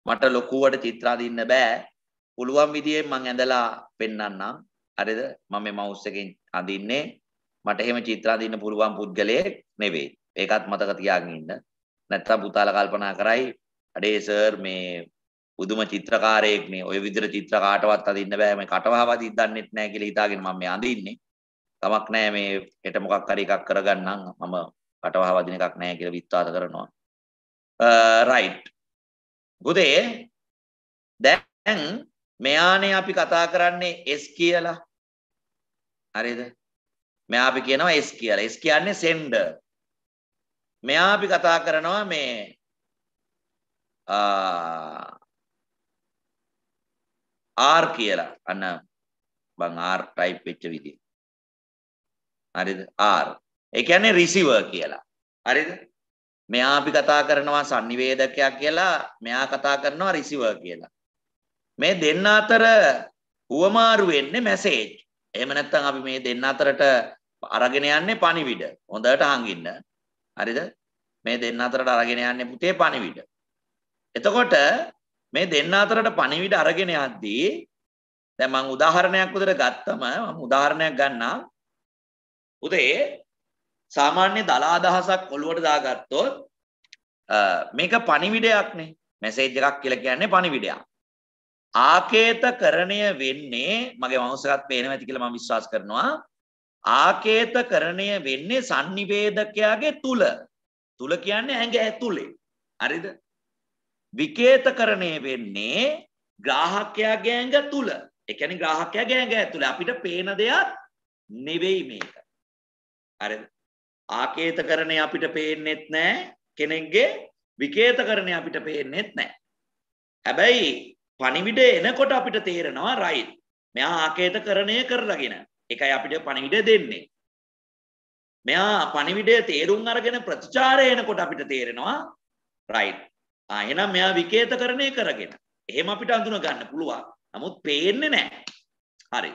මට ලොකුවට චිත්‍ර අඳින්න බෑ. පුළුවන් විදියෙන් මං ඇඳලා පෙන්වන්නම්. හරිද? මම මේ මවුස් එකෙන් අඳින්නේ මට එහෙම චිත්‍ර අඳින්න පුළුවන් පුද්ගලයෙක් නෙවෙයි. ඒකත් මතක තියාගෙන ඉන්න. නැත්තම් පුතාලා කල්පනා කරයි අඩේ සර් මේ බුදුම චිත්‍රකාරයෙක් නේ. ඔය විදිහට චිත්‍ර කාටවත් අඳින්න බෑ. මේ කටවහවත් ඉඳන්නෙත් නෑ කියලා හිතාගෙන මම මේ අඳින්නේ. කමක් නෑ මේ හෙට මොකක් හරි එකක් කරගන්නම්. මම කටවහවදින එකක් නෑ කියලා විශ්වාස කරනවා. රයිට්. Uh, ගුදේ දැන් මෙයානේ අපි කතා කරන්නේ S කියලා. හරිද? මෙයා අපි කියනවා S කියලා. S කියන්නේ sender. මෙයා අපි කතා කරනවා මේ R කියලා. අන්න බං R type වෙච්ච විදිහ. හරිද? R. ඒ කියන්නේ receiver කියලා. හරිද? මෙයා අපි කතා කරනවා sannivedakaya කියලා. මෙයා කතා කරනවා receiver කියලා. මේ දෙන්න අතර හුවමාරු වෙන්නේ මැසේජ්. එහෙම නැත්නම් අපි මේ දෙන්න අතරට අරගෙන යන්නේ පණිවිඩ. හොඳට හංගින්න. හරිද? මේ දෙන්න අතරට අරගෙන යන්නේ පුතේ පණිවිඩ. එතකොට මේ දෙන්න අතරට පණිවිඩ අරගෙන යද්දී දැන් මම උදාහරණයක් උදේට ගත්තම මම උදාහරණයක් ගන්නම් උදේ සාමාන්‍ය දලා දහසක් ඔළුවට දාගත්තොත් මේක පණිවිඩයක්නේ මැසේජ් එකක් කියලා කියන්නේ පණිවිඩයක් ආකේතකරණය වෙන්නේ මගේ මනුස්සකත් පේනවා ඇති කියලා මම විශ්වාස කරනවා ආකේතකරණය වෙන්නේ sannivedakayaගේ තුල තුල කියන්නේ ඇඟ ඇතුලේ හරිද විකේතකරණය වෙන්නේ ග්‍රාහකයාගේ ඇඟ තුල ඒ කියන්නේ ග්‍රාහකයාගේ ඇඟ ඇතුලේ අපිට පේන දෙයක් නෙවෙයි මේක හරිද ආකේතකරණය අපිට පේන්නෙත් නැහැ කෙනෙක්ගේ විකේතකරණය අපිට පේන්නෙත් නැහැ හැබැයි පණිවිඩ එනකොට අපිට තේරෙනවා රයිට්. මෙයා ආකේතකරණය කරලාගෙන. එකයි අපිට පණිවිඩ දෙන්නේ. මෙයා පණිවිඩය තේරුම් අරගෙන ප්‍රතිචාරය එනකොට අපිට තේරෙනවා රයිට්. ආ එහෙනම් මෙයා විකේතකරණය කරගෙන. එහෙම අපිට අඳුන ගන්න පුළුවන්. නමුත් පේන්නේ නැහැ. හරි.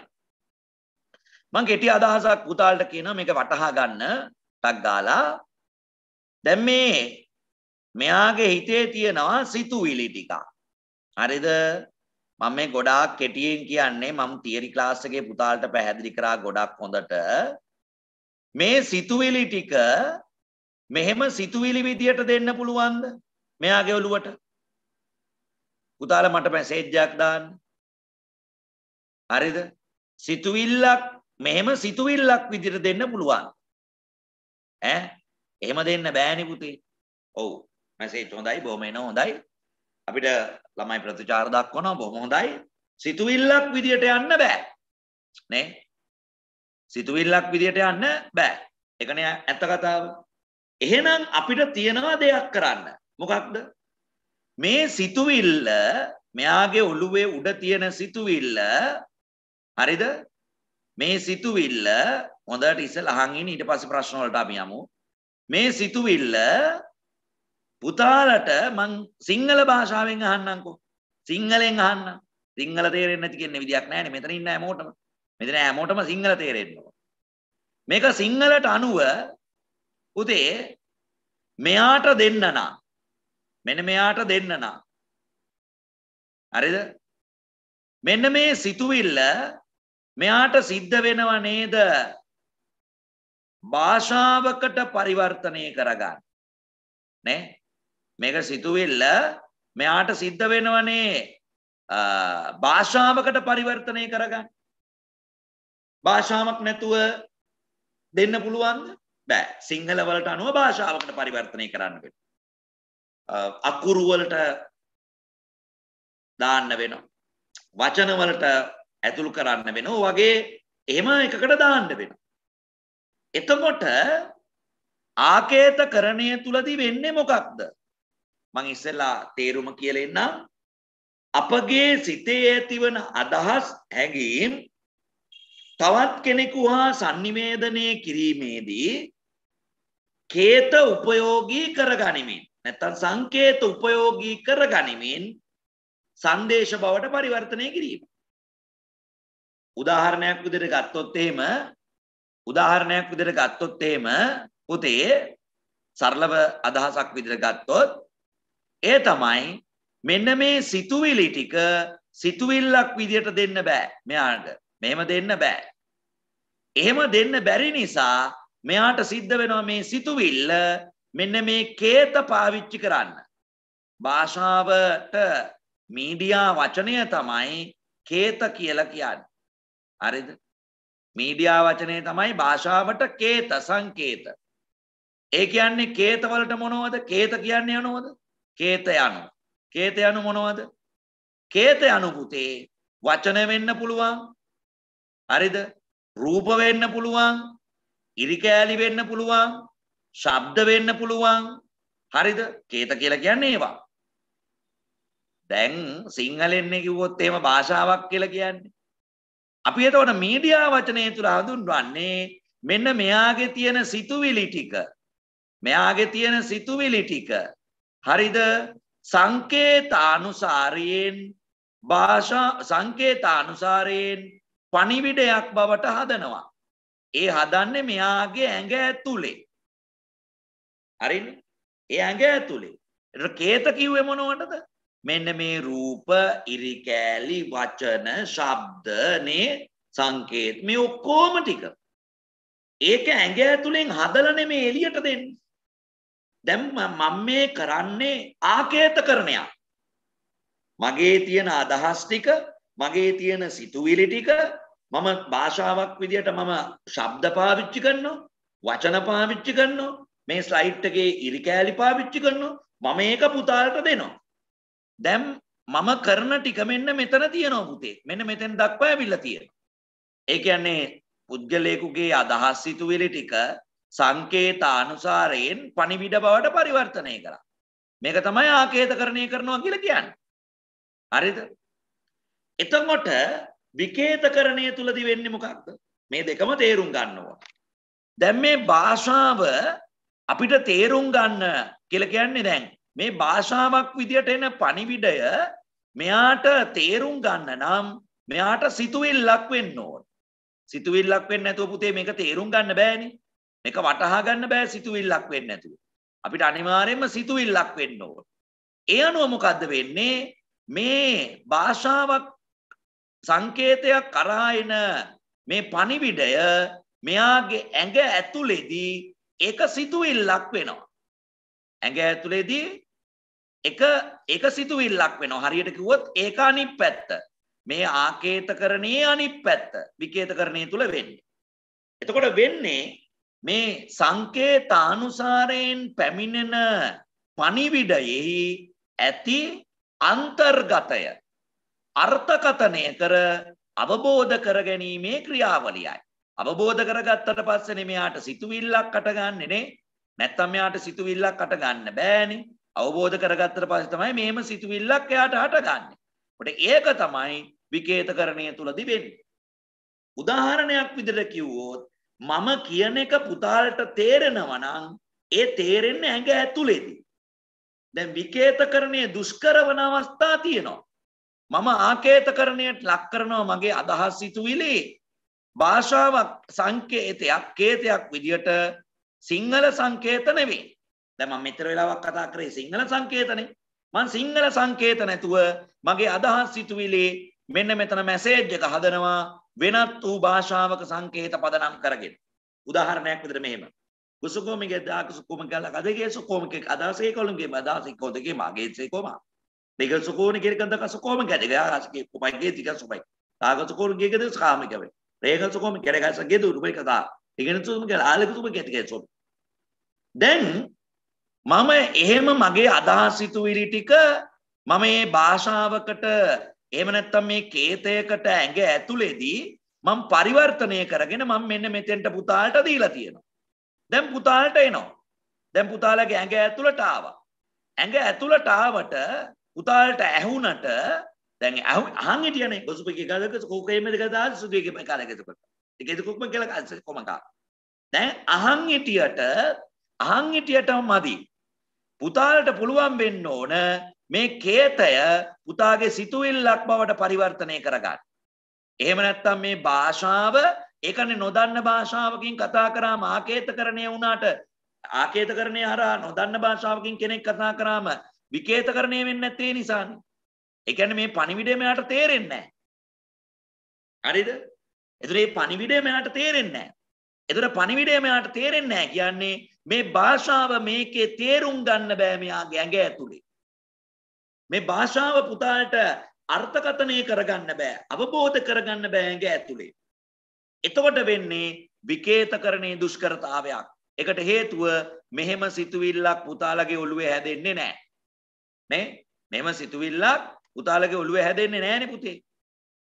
මං කෙටි අදහසක් පුතාලට කියනවා මේක වටහා ගන්න ටක් ගාලා දැන් මේ මෙයාගේ හිතේ තියෙනවා සිතුවිලි ටිකක්. හරිද? මම මේ ගොඩාක් කෙටියෙන් කියන්නේ මම තියරි ක්ලාස් එකේ පුතාලට පැහැදිලි කරා ගොඩක් හොඳට මේ සිතුවිලි ටික මෙහෙම සිතුවිලි විදියට දෙන්න පුළුවන්ද මෙයාගේ ඔළුවට පුතාලා මට මැසේජ් එකක් දාන්න හරිද සිතුවිල්ලක් මෙහෙම සිතුවිල්ලක් විදියට දෙන්න පුළුවන් ඈ එහෙම දෙන්න බෑනේ පුතේ ඔව් මැසේජ් හොඳයි බොහොම එන හොඳයි අපිට ළමයි ප්‍රතිචාර දක්වනවා බොහොම හොඳයි. සිතුවිල්ලක් විදියට යන්න බෑ. නේ? සිතුවිල්ලක් විදියට යන්න බෑ. ඒකනේ ඇත්ත කතාව. එහෙනම් අපිට තියෙනවා දෙයක් කරන්න. මොකක්ද? මේ සිතුවිල්ල මෙයාගේ ඔළුවේ උඩ තියෙන සිතුවිල්ල හරිද? මේ සිතුවිල්ල හොඳට ඉස්සලා අහන් ඉන්න ඊට පස්සේ ප්‍රශ්න වලට අපි යමු. මේ සිතුවිල්ල පුතාලට මං සිංහල භාෂාවෙන් අහන්නම්කෝ සිංහලෙන් අහන්න සිංහල තේරෙන්නේ නැති කියන්නේ විදියක් නැහැ මෙතන ඉන්න හැමෝටම මෙතන හැමෝටම සිංහල තේරෙන්න මේක සිංහලට අනුව පුතේ මෙයාට දෙන්න නා මෙන්න මෙයාට දෙන්න නා හරිද මෙන්න මේ සිතුවිල්ල මෙයාට සිද්ධ වෙනව නේද භාෂාවකට පරිවර්තනය කරගන්න නෑ මේක සිතුවිල්ල මෙයාට සිද්ධ වෙනවනේ භාෂාවකට පරිවර්තනය කරගන්න. භාෂාවක් නැතුව දෙන්න පුළුවන්ද? බෑ. සිංහල වලට අනුව භාෂාවකට පරිවර්තනය කරන්න වෙනවා. අකුරු වලට දාන්න වෙනවා. වචන වලට ඇතුළු කරන්න වෙනවා. වගේ එහෙම එකකට දාන්න වෙනවා. එතකොට ආකේත කරණය තුලදී වෙන්නේ මොකක්ද? මං ඉස්සෙල්ලා තේරුම කියලා එන්නම් අපගේ සිතේ ඇතිවන අදහස් හැඟීම් තවත් කෙනෙකු හා sannivedanaya කිරීමේදී කේත උපයෝගී කරගනිමින් නැත්නම් සංකේත උපයෝගී කරගනිමින් සංදේශ බවට පරිවර්තනය කිරීම උදාහරණයක් විදිහට ගත්තොත් එහෙම උදාහරණයක් විදිහට ගත්තොත් එහෙම පුතේ සරලව අදහසක් විදිහට ගත්තොත් ඒ තමයි මෙන්න මේ සිතුවිලි ටික සිතුවිල්ලක් විදියට දෙන්න බෑ මෙයාට. මෙහෙම දෙන්න බෑ. එහෙම දෙන්න බැරි නිසා මෙයාට සිද්ධ වෙනවා මේ සිතුවිල්ල මෙන්න මේ කේත පාවිච්චි කරන්න. භාෂාවට මීඩියා වචනය තමයි කේත කියලා කියන්නේ. හරිද? මීඩියා වචනය තමයි භාෂාවට කේත සංකේත. ඒ කියන්නේ කේත වලට මොනවද? කේත කියන්නේ මොනවද? කේත යනු. කේත යනු මොනවද කේත යනුපුතේ වචන වෙන්න පුළුවන් හරිද රූප වෙන්න පුළුවන් ඉරිකෑලි වෙන්න පුළුවන් ශබ්ද වෙන්න පුළුවන් හරිද කේත කියලා කියන්නේ ඒවා දැන් සිංහලෙන්නේ කිව්වොත් එහෙම භාෂාවක් කියලා කියන්නේ අපි එතකොට මීඩියා වචනය තුල හඳුන්වන්නේ මෙන්න මෙයාගේ තියෙන සිතුවිලි ටික මෙයාගේ තියෙන සිතුවිලි ටික හරිද සංකේතානුසාරයෙන් භාෂා සංකේතානුසාරයෙන් පනිවිඩයක් බවට හදනවා. ඒ හදන්නේ මෙයාගේ ඇඟ ඇතුලේ. හරිනි ඒ ඇඟ ඇතුලේ. කේත කිව්වේ මොනවටද? මෙන්න මේ රූප, ඉරි කෑලි, වචන, ශබ්ද, නේ සංකේත මේ ඔක්කොම ටික. ඒක ඇඟ ඇතුලෙන් හදලා නෙමෙයි එළියට දෙන්නේ. දැන් මම මේ කරන්නේ ආකේතකරණයක්. මගේ තියෙන අදහස් ටික මගේ තියෙන සිතුවිලි ටික මම භාෂාවක් විදියට මම ශබ්ද පාවිච්චි කරනවා වචන පාවිච්චි කරනවා මේ ස්ලයිඩ් එකේ ඉරි කෑලි පාවිච්චි කරනවා මම ඒක පුතාලට දෙනවා දැන් මම කරන ටික මෙන්න මෙතන තියෙනවා පුතේ මෙන්න මෙතෙන් දක්වා ඇවිල්ලා තියෙනවා ඒ කියන්නේ පුද්ගලයෙකුගේ අදහස් සිතුවිලි ටික සංකේත අනුසාරයෙන් පණිවිඩ බවට පරිවර්තනය කරා. මේක තමයි ආකේතකරණය කරනවා කියලා කියන්නේ. හරිද? එතකොට විකේතකරණය තුලදී වෙන්නේ මොකක්ද? මේ දෙකම තේරුම් ගන්න ඕන. දැන් මේ භාෂාව අපිට තේරුම් ගන්න කියලා කියන්නේ දැන් මේ භාෂාවක් විදියට එන පණිවිඩය මෙයාට තේරුම් ගන්න නම් මෙයාට සිතුවිල්ලක් වෙන්න ඕන. සිතුවිල්ලක් වෙන්න නැතුව පුතේ මේක තේරුම් ගන්න බෑනේ. මේක වටහා ගන්න බෑ සිතුවිල්ලක් වෙන්නේ නැතුව. අපිට අනිවාර්යයෙන්ම සිතුවිල්ලක් වෙන්න ඕන. ඒ අනුව මොකද්ද වෙන්නේ? මේ භාෂාවක් සංකේතයක් කරා එන මේ පණිවිඩය මෙයාගේ ඇඟ ඇතුලේදී ඒක සිතුවිල්ලක් වෙනවා. ඇඟ ඇතුලේදී එක එක සිතුවිල්ලක් වෙනවා. හරියට කිව්වොත් ඒක අනිත් පැත්ත. මේ ආකේතකරණයේ අනිත් පැත්ත. විකේතකරණයේ තුල වෙන්නේ. එතකොට වෙන්නේ මේ සංකේත අනුසාරයෙන් පැමිණෙන පණිවිඩයෙහි ඇති අන්තර්ගතය අර්ථකතනය කර අවබෝධ කරගැනීමේ ක්‍රියාවලියයි. අවබෝධ කරගත්තට පස්සනේ මෙයාට සිතුවිල්ලක් අටගන්නේ නේ. නැත්තම් මෙයාට සිතුවිල්ලක් අටගන්න බෑනේ. අවබෝධ කරගත්තට පස්සේ තමයි මේම සිතුවිල්ලක් එයාට හටගන්නේ. කොට ඒක තමයි විකේතකරණය තුලදී වෙන්නේ. උදාහරණයක් විදිහට කිව්වොත් මම කියන එක පුතාලට තේරෙනවනං ඒ තේරෙන්න ඇඟ ඇතුළේදී. දැන් විකේතකරණය දුෂ්කරවන අවස්ථා තියෙනවා. මම ආකේතකරණයට ලක්කරනවා මගේ අදහස් සිතුවිලි භාෂාවක් සංකේතයක් කේතයක් විදිහට සිංහල සංකේතනවේ දැම මෙතර වෙලාවක් කතා කරේ සිංහල සංකේතනය මන් සිංහල සංකේත නැතුව මගේ අදහස් සිතුවිලේ මෙන්න මෙතන මැසේජ්ජක හදනවා වෙනත් වූ භාෂාවක සංකේත පදනම් කරගෙන. උදාහරණයක් විදිහට මෙහෙම. කුසුකෝමිගේ දාකුසුකෝමකල කදගේ සුකෝමකේ අදාසේ කොළඹගේ අදාසේ කොදගේ මාගේ සේකෝමා. දෙක සුකෝණ කිරකන්ද කසුකෝම කදගේ ආසකේ කුපයිගේ තික සුපයි. දාකුසුකෝණ ගේකද සාමිකව. රේක සුකෝම කෙරගස ගෙදු රුබේ කතා. ඉගෙන සුකෝමකේ ආලක සුකෝමකේ තිකේ සොප. දැන් මම එහෙම මගේ අදහස් සිතුවිලි ටික මම මේ භාෂාවකට එහෙම නැත්නම් මේ කේතයකට ඇඟ ඇතුලේදී මම පරිවර්තනය කරගෙන මම මෙන්න මෙතෙන්ට පුතාලට දීලා තියෙනවා. දැන් පුතාලට එනවා. දැන් පුතාලගේ ඇඟ ඇතුලට ආවා. ඇඟ ඇතුලට ආවට පුතාලට ඇහුණට දැන් අහන් හිටියනේ ගොසුපගේ ගලක කෝකේමද ගදා සුදුගේ කාලකෙතකට. ඒකේද කොක්ම කියලා කොමකා. දැන් අහන් හිටියට අහන් හිටියට මදි. පුතාලට පුළුවන් වෙන්න ඕන මේ කේතය පුතාගේ සිතුවිල්ලක් බවට පරිවර්තනය කරගන්න. එහෙම නැත්තම් මේ භාෂාව ඒකනේ නොදන්න භාෂාවකින් කතා කරා මාකේතකරණය වුණාට ආකේතකරණය හරහා නොදන්න භාෂාවකින් කෙනෙක් කතා කරාම විකේතකරණය වෙන්නේ නැත්තේ නිසානේ. ඒ කියන්නේ මේ පණිවිඩය මෙයාට තේරෙන්නේ
නැහැ. හරිද?
එතකොට මේ පණිවිඩය මෙයාට තේරෙන්නේ නැහැ. එතකොට පණිවිඩය මෙයාට තේරෙන්නේ නැහැ කියන්නේ මේ භාෂාව මේකේ තේරුම් ගන්න බෑ මෙයාගේ ඇඟ ඇතුලේ. මේ භාෂාව පුතාට අර්ථකථනය කරගන්න බෑ අවබෝධ කරගන්න බෑගේ ඇතුළේ. එතකොට වෙන්නේ විකේතකරණය දුෂ්කරතාවයක් එකට හේතුව මෙහෙම සිතුවිල්ලක් පුතාලගේ ඔළුවේ හැදෙන්නේ නෑ. මේ මෙම සිතුවිල්ලක් පුතාලගේ ඔළුවේ හැදෙන්නේ නෑන පුතේ.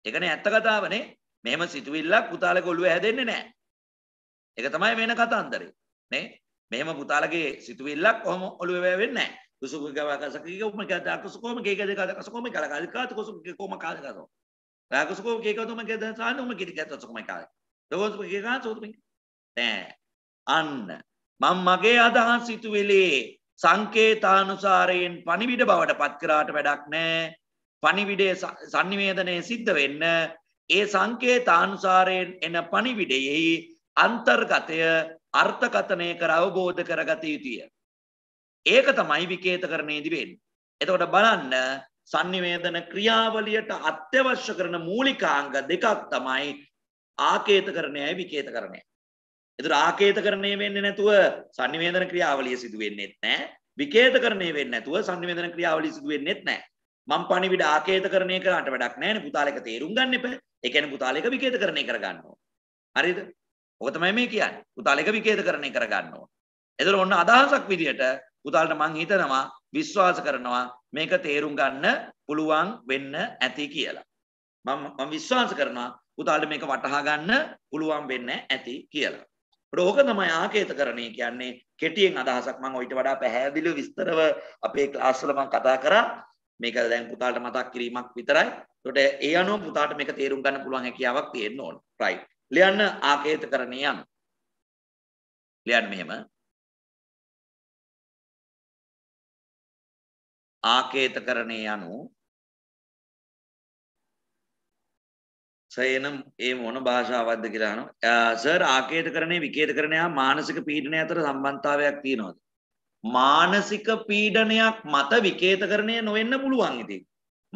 එකන ඇත්ත කතාවනේ මෙම සිතුවිල්ලක් පුතාලක ඔළුවේ හැදෙන්නේ නෑ. එක තමයි වෙන කතන්දරේ. නේ මෙහෙම පුතාලගේ සිතුවිල්ලක් කොහොම ඔළුවේ වෙන්නේ නෑ. కుసుమ కుసుకోమ కేక కుసుకోమ కలకాలి కాదు కుసుమ కోమ కాదు కదా రా కుసుకోమ కేక తుమ కేద సాన ఉమ గిరి కేత చుకుమ కాదు දොස් ගා සෝතුමින් නෑ අන්න මං මගේ අදහස් සිතුවෙලේ සංකේතානුසාරයෙන් පනිවිඩ බවට පත්කරාට වැඩක් නෑ පනිවිඩේ සන්නිවේදනය සිද්ධ වෙන්න ඒ සංකේතානුසාරයෙන් එන පනිවිඩයෙහි අන්තර්ගතය අර්ථකථනය කර අවබෝධ කරගත යුතුය. ඒක තමයි විකේතකරණයේදී වෙන්නේ. එතකොට බලන්න sannivedana ක්‍රියාවලියට අත්‍යවශ්‍ය කරන මූලිකාංග දෙකක් තමයි ආකේතකරණයයි විකේතකරණයයි. එතකොට ආකේතකරණය වෙන්නේ නැතුව sannivedana ක්‍රියාවලිය සිදු වෙන්නේත් නැහැ. විකේතකරණය වෙන්නේ නැතුව sannivedana ක්‍රියාවලිය සිදු වෙන්නේත් නැහැ. මං පණිවිඩ ආකේතකරණය කරාට වැඩක් නැහැ නේ පුතාලේක තේරුම් ගන්න එපා. ඒ කියන්නේ පුතාලේක විකේතකරණය කරගන්න ඕන. හරිද? ඔක තමයි මේ කියන්නේ. පුතාලේක විකේතකරණය කරගන්න ඕන. එතකොට ඔන්න අදහසක් විදියට පුතාලට මං හිතනවා විශ්වාස කරනවා මේක තේරුම් ගන්න පුළුවන් වෙන්න ඇති කියලා. මම මම විශ්වාස කරනවා පුතාලට මේක වටහා ගන්න පුළුවන් වෙන්න ඇති කියලා. රෝක තමයි ආකේතකරණය කියන්නේ කෙටියෙන් අදහසක් මම ඊට වඩා පැහැදිලිව විස්තරව අපේ ක්ලාස් වල මම කතා කරා. මේක දැන් පුතාලට මතක් කිරීමක් විතරයි. ඒකට ඒ අනුව පුතාලට මේක තේරුම් ගන්න පුළුවන් හැකියාවක් තියෙන්න ඕන. right. ලියන්න
ආකේතකරණය යන. ලියන්න මෙහෙම ආකේතකරණය යනු සයනම් ඒ මොන භාෂාවක්ද කියලා
අහනවා සර් ආකේතකරණය විකේතකරණය හා මානසික පීඩනය අතර සම්බන්ධතාවයක් තියෙනවද මානසික පීඩනයක් මත විකේතකරණය නොවෙන්න පුළුවන් ඉතින්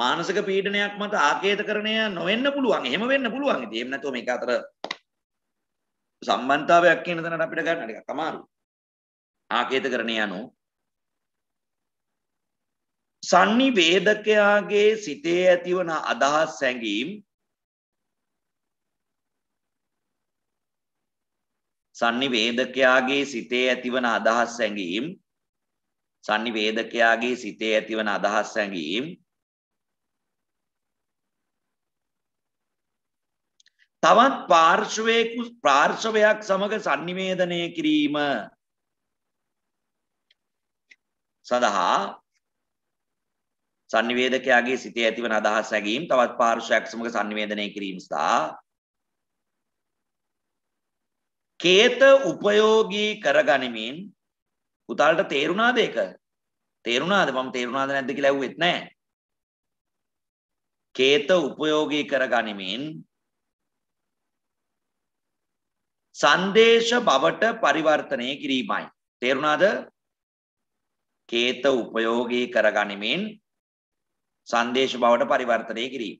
මානසික පීඩනයක් මත ආකේතකරණය නොවෙන්න පුළුවන් එහෙම වෙන්න පුළුවන් ඉතින් එහෙම නැතුව මේක අතර සම්බන්ධතාවයක් කියන තැනට අපිට ගන්න ටිකක් අමාරුයි ආකේතකරණය යනෝ සංනිවේදකයාගේ සිතේ ඇතිවන අදහස් සැඟීම් සංනිවේදකයාගේ සිතේ ඇතිවන අදහස් සැඟීම් සංනිවේදකයාගේ සිතේ ඇතිවන අදහස් සැඟීම් තවත් පාර්ශවයකු පාර්ශවයක් සමග sannivedanaya කිරීම සඳහා සංනිවේදකයාගේ සිතේ ඇතිවන අදහස් ඇගීම් තවත් පාර්ශ්වයක් සමග සංනිවේදනය කිරීම සඳහා කේත උපයෝගී කරගනිමින් පුතාලට තේරුණාද ඒක? තේරුණාද? මම තේරුණාද නැද්ද කියලා ඇහුවෙත් නෑ. කේත උපයෝගී කරගනිමින් සංදේශ බවට පරිවර්තනය කිරීමයි. තේරුණාද? කේත උපයෝගී කරගනිමින් සංදේශ බවට පරිවර්තනය කිරීම.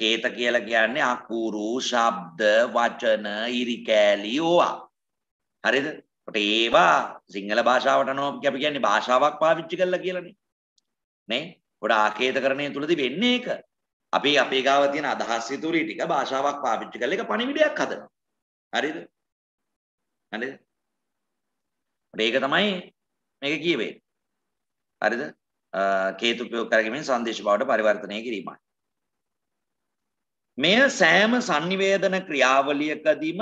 කේත කියලා කියන්නේ අකුරු, ශබ්ද, වචන, ඉරිකෑලි ඕවා. හරිද? ඒවා සිංහල භාෂාවට අනුව අපි කියන්නේ භාෂාවක් පාවිච්චි කළා කියලානේ. නේ? උඩ ආකේතකරණය තුලදී වෙන්නේ ඒක. අපි අපේ ගාව තියෙන අදහස් ඉතුරි ටික භාෂාවක් පාවිච්චි කරලා ඒක පණිවිඩයක් හදනවා. හරිද? හරිද? ඒක තමයි මේක කියවේ. හරිද? කේතුපයෝ කරගමින් සංදේශ බවට පරිවර්තනය කිරීමයි. මෙය සෑම සංනිවේදන ක්‍රියාවලියකදීම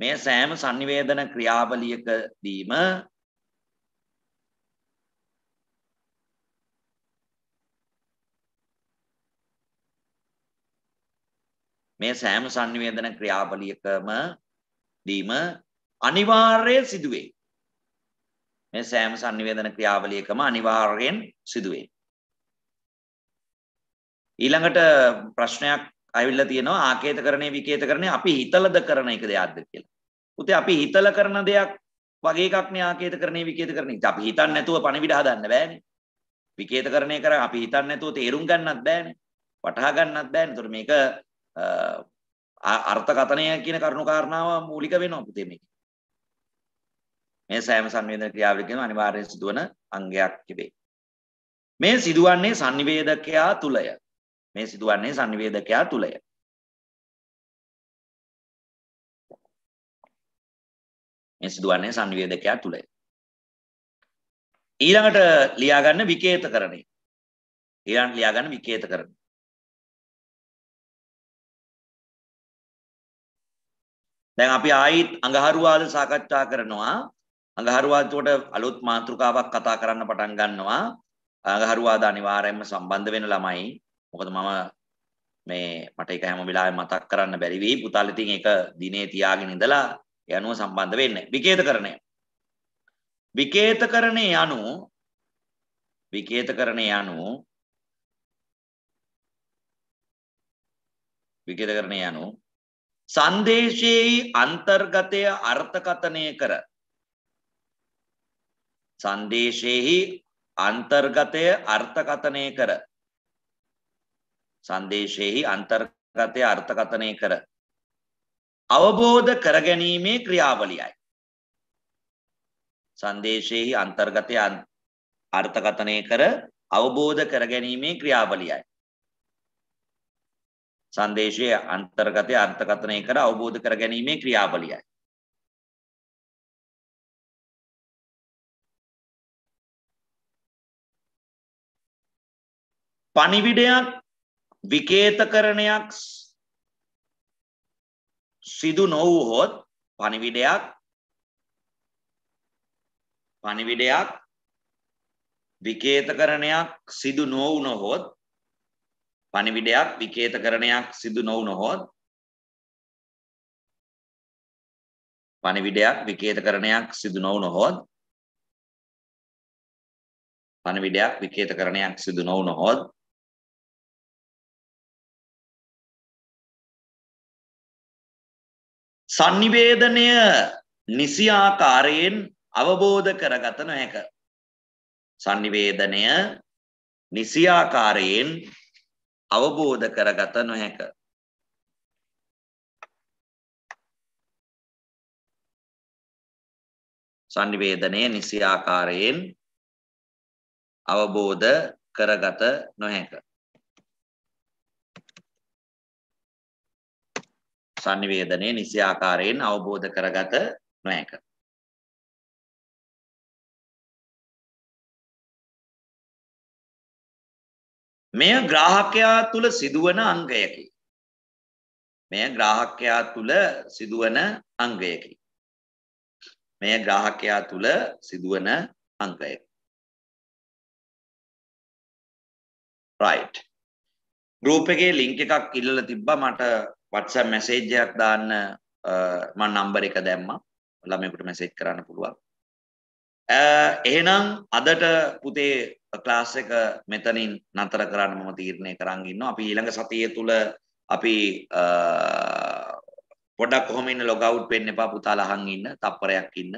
මේ සෑම සංනිවේදන ක්‍රියාවලියකදීම මේ සෑම සංනිවේදන ක්‍රියාවලියකම දීම අනිවාර්යයෙන් සිදුවේ. මේ සෑම sannivedana ක්‍රියාවලියකම අනිවාර්යෙන් සිදු ඊළඟට ප්‍රශ්නයක් ආවිල්ලා තියෙනවා ආකේතකරණය විකේතකරණය අපි හිතලද කරන එක දෙයක්ද කියලා. උතේ අපි හිතල කරන දෙයක් වගේ එකක් නේ ආකේතකරණය විකේතකරණය. ඉතින් අපි හිතන්නේ නැතුව පණිවිඩ හදන්න බෑනේ. විකේතකරණය කර අපි හිතන්නේ නැතුව තේරුම් ගන්නත් බෑනේ. වටහා ගන්නත් බෑනේ. ඒතර මේක අර්ථකථනය කියන කරුණු කාරණාව මූලික වෙනවා පුතේ මේකේ. මේ සෑම සංවේදන ක්‍රියාවලියකම අනිවාර්යෙන් සිදුවන අංගයක් තිබේ.
මේ සිදුවන්නේ sannivedakaya තුලය. මේ සිදුවන්නේ sannivedakaya තුලය. මේ සිදුවන්නේ sannivedakaya තුලය. ඊළඟට ලියාගන්න විකේතකරණය. ඊළඟට ලියාගන්න විකේතකරණය. දැන් අපි ආයිත් අඟහරුවාද සාකච්ඡා
කරනවා අඟහරුවාදට අලුත් මාතෘකාවක් කතා කරන්න පටන් ගන්නවා අඟහරුවාද අනිවාර්යයෙන්ම සම්බන්ධ වෙන ළමයි මොකද මම මේ මට ඒක හැම වෙලාවෙම මතක් කරන්න බැරි වෙයි පුතාලා ඉතින් ඒක දිනේ තියාගෙන ඉඳලා ඒ අනුව සම්බන්ධ වෙන්නේ විකේතකරණය විකේතකරණය යනු විකේතකරණය යනු විකේතකරණය යනු සංදේශයේ අන්තර්ගතය අර්ථකථනය කර සංදේශයෙහි අන්තර්ගතය අර්ථකථනය කර සංදේශයෙහි අන්තර්ගතය අර්ථකථනය කර අවබෝධ කරගැනීමේ ක්‍රියාවලියයි සංදේශයෙහි අන්තර්ගතය අර්ථකථනය කර අවබෝධ කරගැනීමේ ක්‍රියාවලියයි සංදේශයේ
අන්තර්ගතය අර්ථකථනය කර අවබෝධ කරගැනීමේ ක්‍රියාවලියයි පනිවිඩයක් විකේතකරණයක්
සිදු නොවහොත් පනිවිඩයක් පනිවිඩයක් විකේතකරණයක්
සිදු නොවුනොහොත් පනිවිඩයක් විකේතකරණයක් සිදු නොවුනොහොත් පනිවිඩයක් විකේතකරණයක් සිදු නොවුනොහොත් පණවිඩයක් විකේතකරණයක් සිදු නොවුනොහොත් sannivedanaya නිසි ආකාරයෙන් අවබෝධ කරගත නොහැක. sannivedanaya නිසි ආකාරයෙන් අවබෝධ කරගත නොහැක. sannivedanaya නිසි ආකාරයෙන් අවබෝධ කරගත නොහැක. sanniවේදනයේ නිසි ආකාරයෙන් අවබෝධ කරගත නොහැක. මෙය ග්‍රාහකයා තුල සිදුවන අංගයකි. මෙය ග්‍රාහකයා තුල සිදුවන අංගයකි. මෙය ග්‍රාහකයා තුල සිදුවන අංගයකි. right. ගෲප් එකේ ලින්ක් එකක් ඉල්ලලා තිබ්බා
මට WhatsApp මැසේජ් එකක් දාන්න මම නම්බර් එක දැම්මා. ළමයෙකුට මැසේජ් කරන්න පුළුවන්. එහෙනම් අදට පුතේ ක්ලාස් එක මෙතනින් නතර කරන්න මම තීරණය කරන් ඉන්නවා. අපි ඊළඟ සතිය තුල අපි පොඩක් කොහොම ඉන්න ලොග් අවුට් වෙන්න එපා පුතාලා අහන් ඉන්න තප්පරයක් ඉන්න.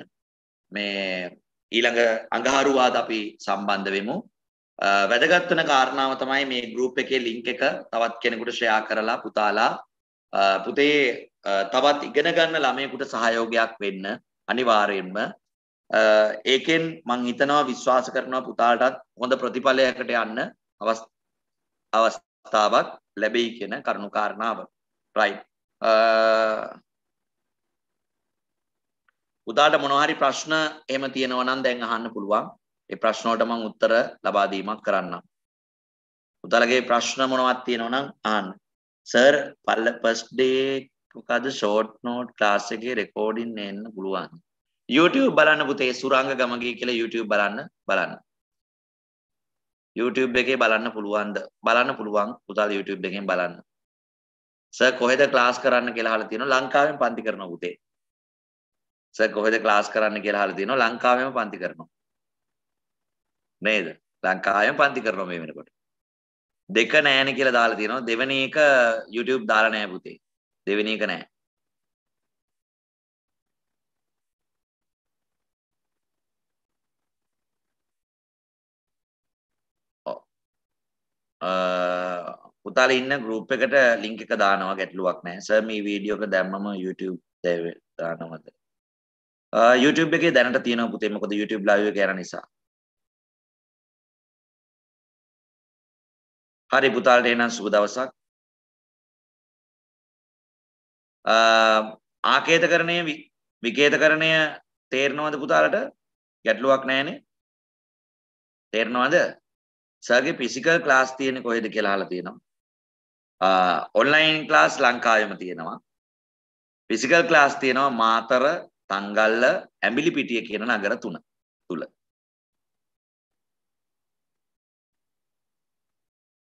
මේ ඊළඟ අඟහරුවාද අපි සම්බන්ධ වෙමු. වැදගත් වෙන කාරණාව තමයි මේ ගෲප් එකේ ලින්ක් එක තවත් කෙනෙකුට ෂෙයා කරලා පුතාලා පුතේ තවත් ඉගෙන ගන්න ළමයෙකුට සහයෝගයක් වෙන්න අනිවාර්යෙන්ම ඒකෙන් මං හිතනවා විශ්වාස කරනවා පුතාටත් හොඳ ප්‍රතිඵලයකට යන්න අවස්ථාවක් ලැබෙයි කියන කරුණුකාරණාව. රයිට්. පුතාට මොනවා හරි ප්‍රශ්න එහෙම තියෙනවා නම් දැන් අහන්න පුළුවන්. ඒ ප්‍රශ්න වලට මම උත්තර ලබා දීමක් කරන්නම්. පුතාලගේ ප්‍රශ්න මොනවද තියෙනවා නම් අහන්න. සර් ෆස්ට් ඩේ මොකද ෂෝට් නෝට් ක්ලාස් එකේ රෙකෝඩින් එන්න පුළුවන්. YouTube බලන්න පුතේ සුරංග ගමගේ කියලා YouTube බලන්න බලන්න. YouTube එකේ බලන්න පුළුවන්ද? බලන්න පුළුවන්. පුතාල YouTube එකෙන් බලන්න. සර් කොහෙද ක්ලාස් කරන්න කියලා අහලා තියෙනවා ලංකාවෙන් පන්ති කරනවා පුතේ. සර් කොහෙද ක්ලාස් කරන්න කියලා අහලා තියෙනවා ලංකාවෙම පන්ති කරනවා. නේද? ලංකාවෙම පන්ති කරනවා මේ වෙනකොට. දෙක නෑන කියලා දාලා තියෙනවා දෙවෙනි එක YouTube දාලා
නෑ පුතේ දෙවෙනි එක නෑ පුතාලා ඉන්න ගෲප් එකට ලින්ක් එක දානවා
ගැටලුවක් නෑ සර් මේ වීඩියෝ එක දැම්මම YouTube දානවද
YouTube එකේ දැනට තියෙනවා පුතේ මොකද YouTube live එක යන නිසා හරි පුතාලට එනම් සුබ දවසක්. ආකේතකරණය විකේතකරණය තේරෙනවද පුතාලට? ගැටලුවක් නැහැනේ. තේරෙනවද?
සර්ගේ ෆිසිකල් ක්ලාස් තියෙන්නේ කොහෙද කියලා අහලා තියෙනවා. ඔන්ලයින් ක්ලාස් ලංකාවේම තියෙනවා. ෆිසිකල් ක්ලාස් තියෙනවා මාතර, තංගල්ල, ඇඹිලිපිටිය කියන නගර තුන තුල.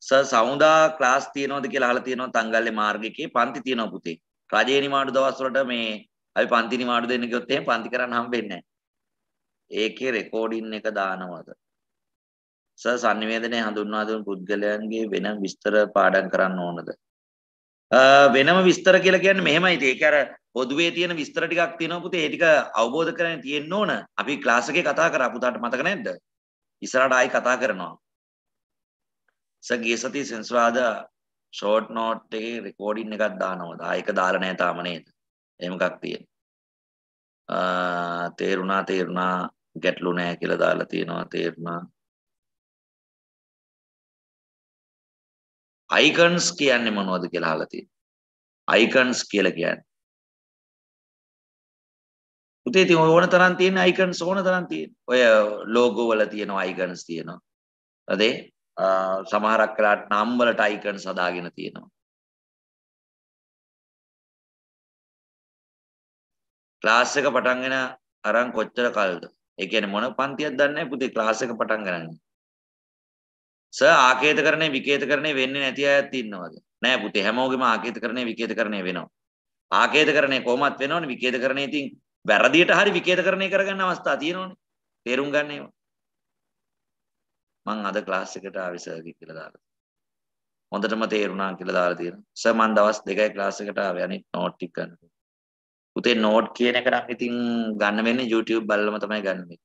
සර් සවුන්දා ක්ලාස් තියෙනවද කියලා අහලා තියෙනවා තංගල්ලේ මාර්ගිකේ පන්ති තියෙනවා පුතේ. රජේ නිමාඩු දවස් වලට මේ අපි පන්ති නිමාඩු දෙන්න ගියොත් එහෙම පන්ති කරන්න හම්බෙන්නේ නැහැ. ඒකේ රෙකෝඩින් එක දානවද? සර් sannivedanaya හඳුන්වා දුන් පුද්ගලයන්ගේ වෙනම විස්තර පාඩම් කරන්න ඕනද? වෙනම විස්තර කියලා කියන්නේ මෙහෙමයි. ඒක අර පොදුවේ තියෙන විස්තර ටිකක් තියෙනවා පුතේ. ඒ ටික අවබෝධ කරගෙන තියෙන්න ඕන. අපි ක්ලාස් එකේ කතා කරා පුතාට මතක නැද්ද? ඉස්සරහට ආයි කතා කරනවා. ස ගිය සතිය සෙන්සුරාදා ෂෝට් නෝට් එකේ රෙකෝඩින් එකක් දානවා. ආයෙක දාලා නැහැ තාම නේද? එහෙම එකක් තියෙනවා.
තේරුණා තේරුණා ගැටලු නැහැ කියලා දාලා තියෙනවා තේරුණා. icons කියන්නේ මොනවද කියලා අහලා තියෙනවා. icons කියලා කියන්නේ. උතේ ඉතින් ඕන තරම් තියෙන icons ඕන තරම් තියෙන. ඔය logo වල තියෙන icons තියෙනවා. හරිද? සමහරක් වෙලාට නම් වලට icons හදාගෙන තියෙනවා. ක්ලාස් එක පටන්ගෙන අරන් කොච්චර කල්ද? ඒ කියන්නේ මොන පන්තියක් දන්නේ නැහැ පුතේ ක්ලාස් එක පටන් ගන්න.
සර් ආකේතකරණේ විකේතකරණේ වෙන්නේ නැති අයත් ඉන්නවද? නෑ පුතේ හැමෝගෙම ආකේතකරණේ විකේතකරණේ වෙනවා. ආකේතකරණේ කොහොමත් වෙනවනේ විකේතකරණේ ඉතින් වැරදියට හරි විකේතකරණේ කරගන්න අවස්ථා තියෙනවනේ. තේරුම් ගන්න ඒවා. මං අද ක්ලාස් එකට ආවේ සර් කියලා දාලා. හොඳටම තේරුණා කියලා දාලා තියෙනවා. සර් මං දවස් දෙකයි
ක්ලාස් එකට ආවේ අනිත් නෝට් ටික ගන්න. පුතේ නෝට් කියන එක නම් ඉතින් ගන්න වෙන්නේ YouTube බලලම තමයි ගන්න වෙන්නේ.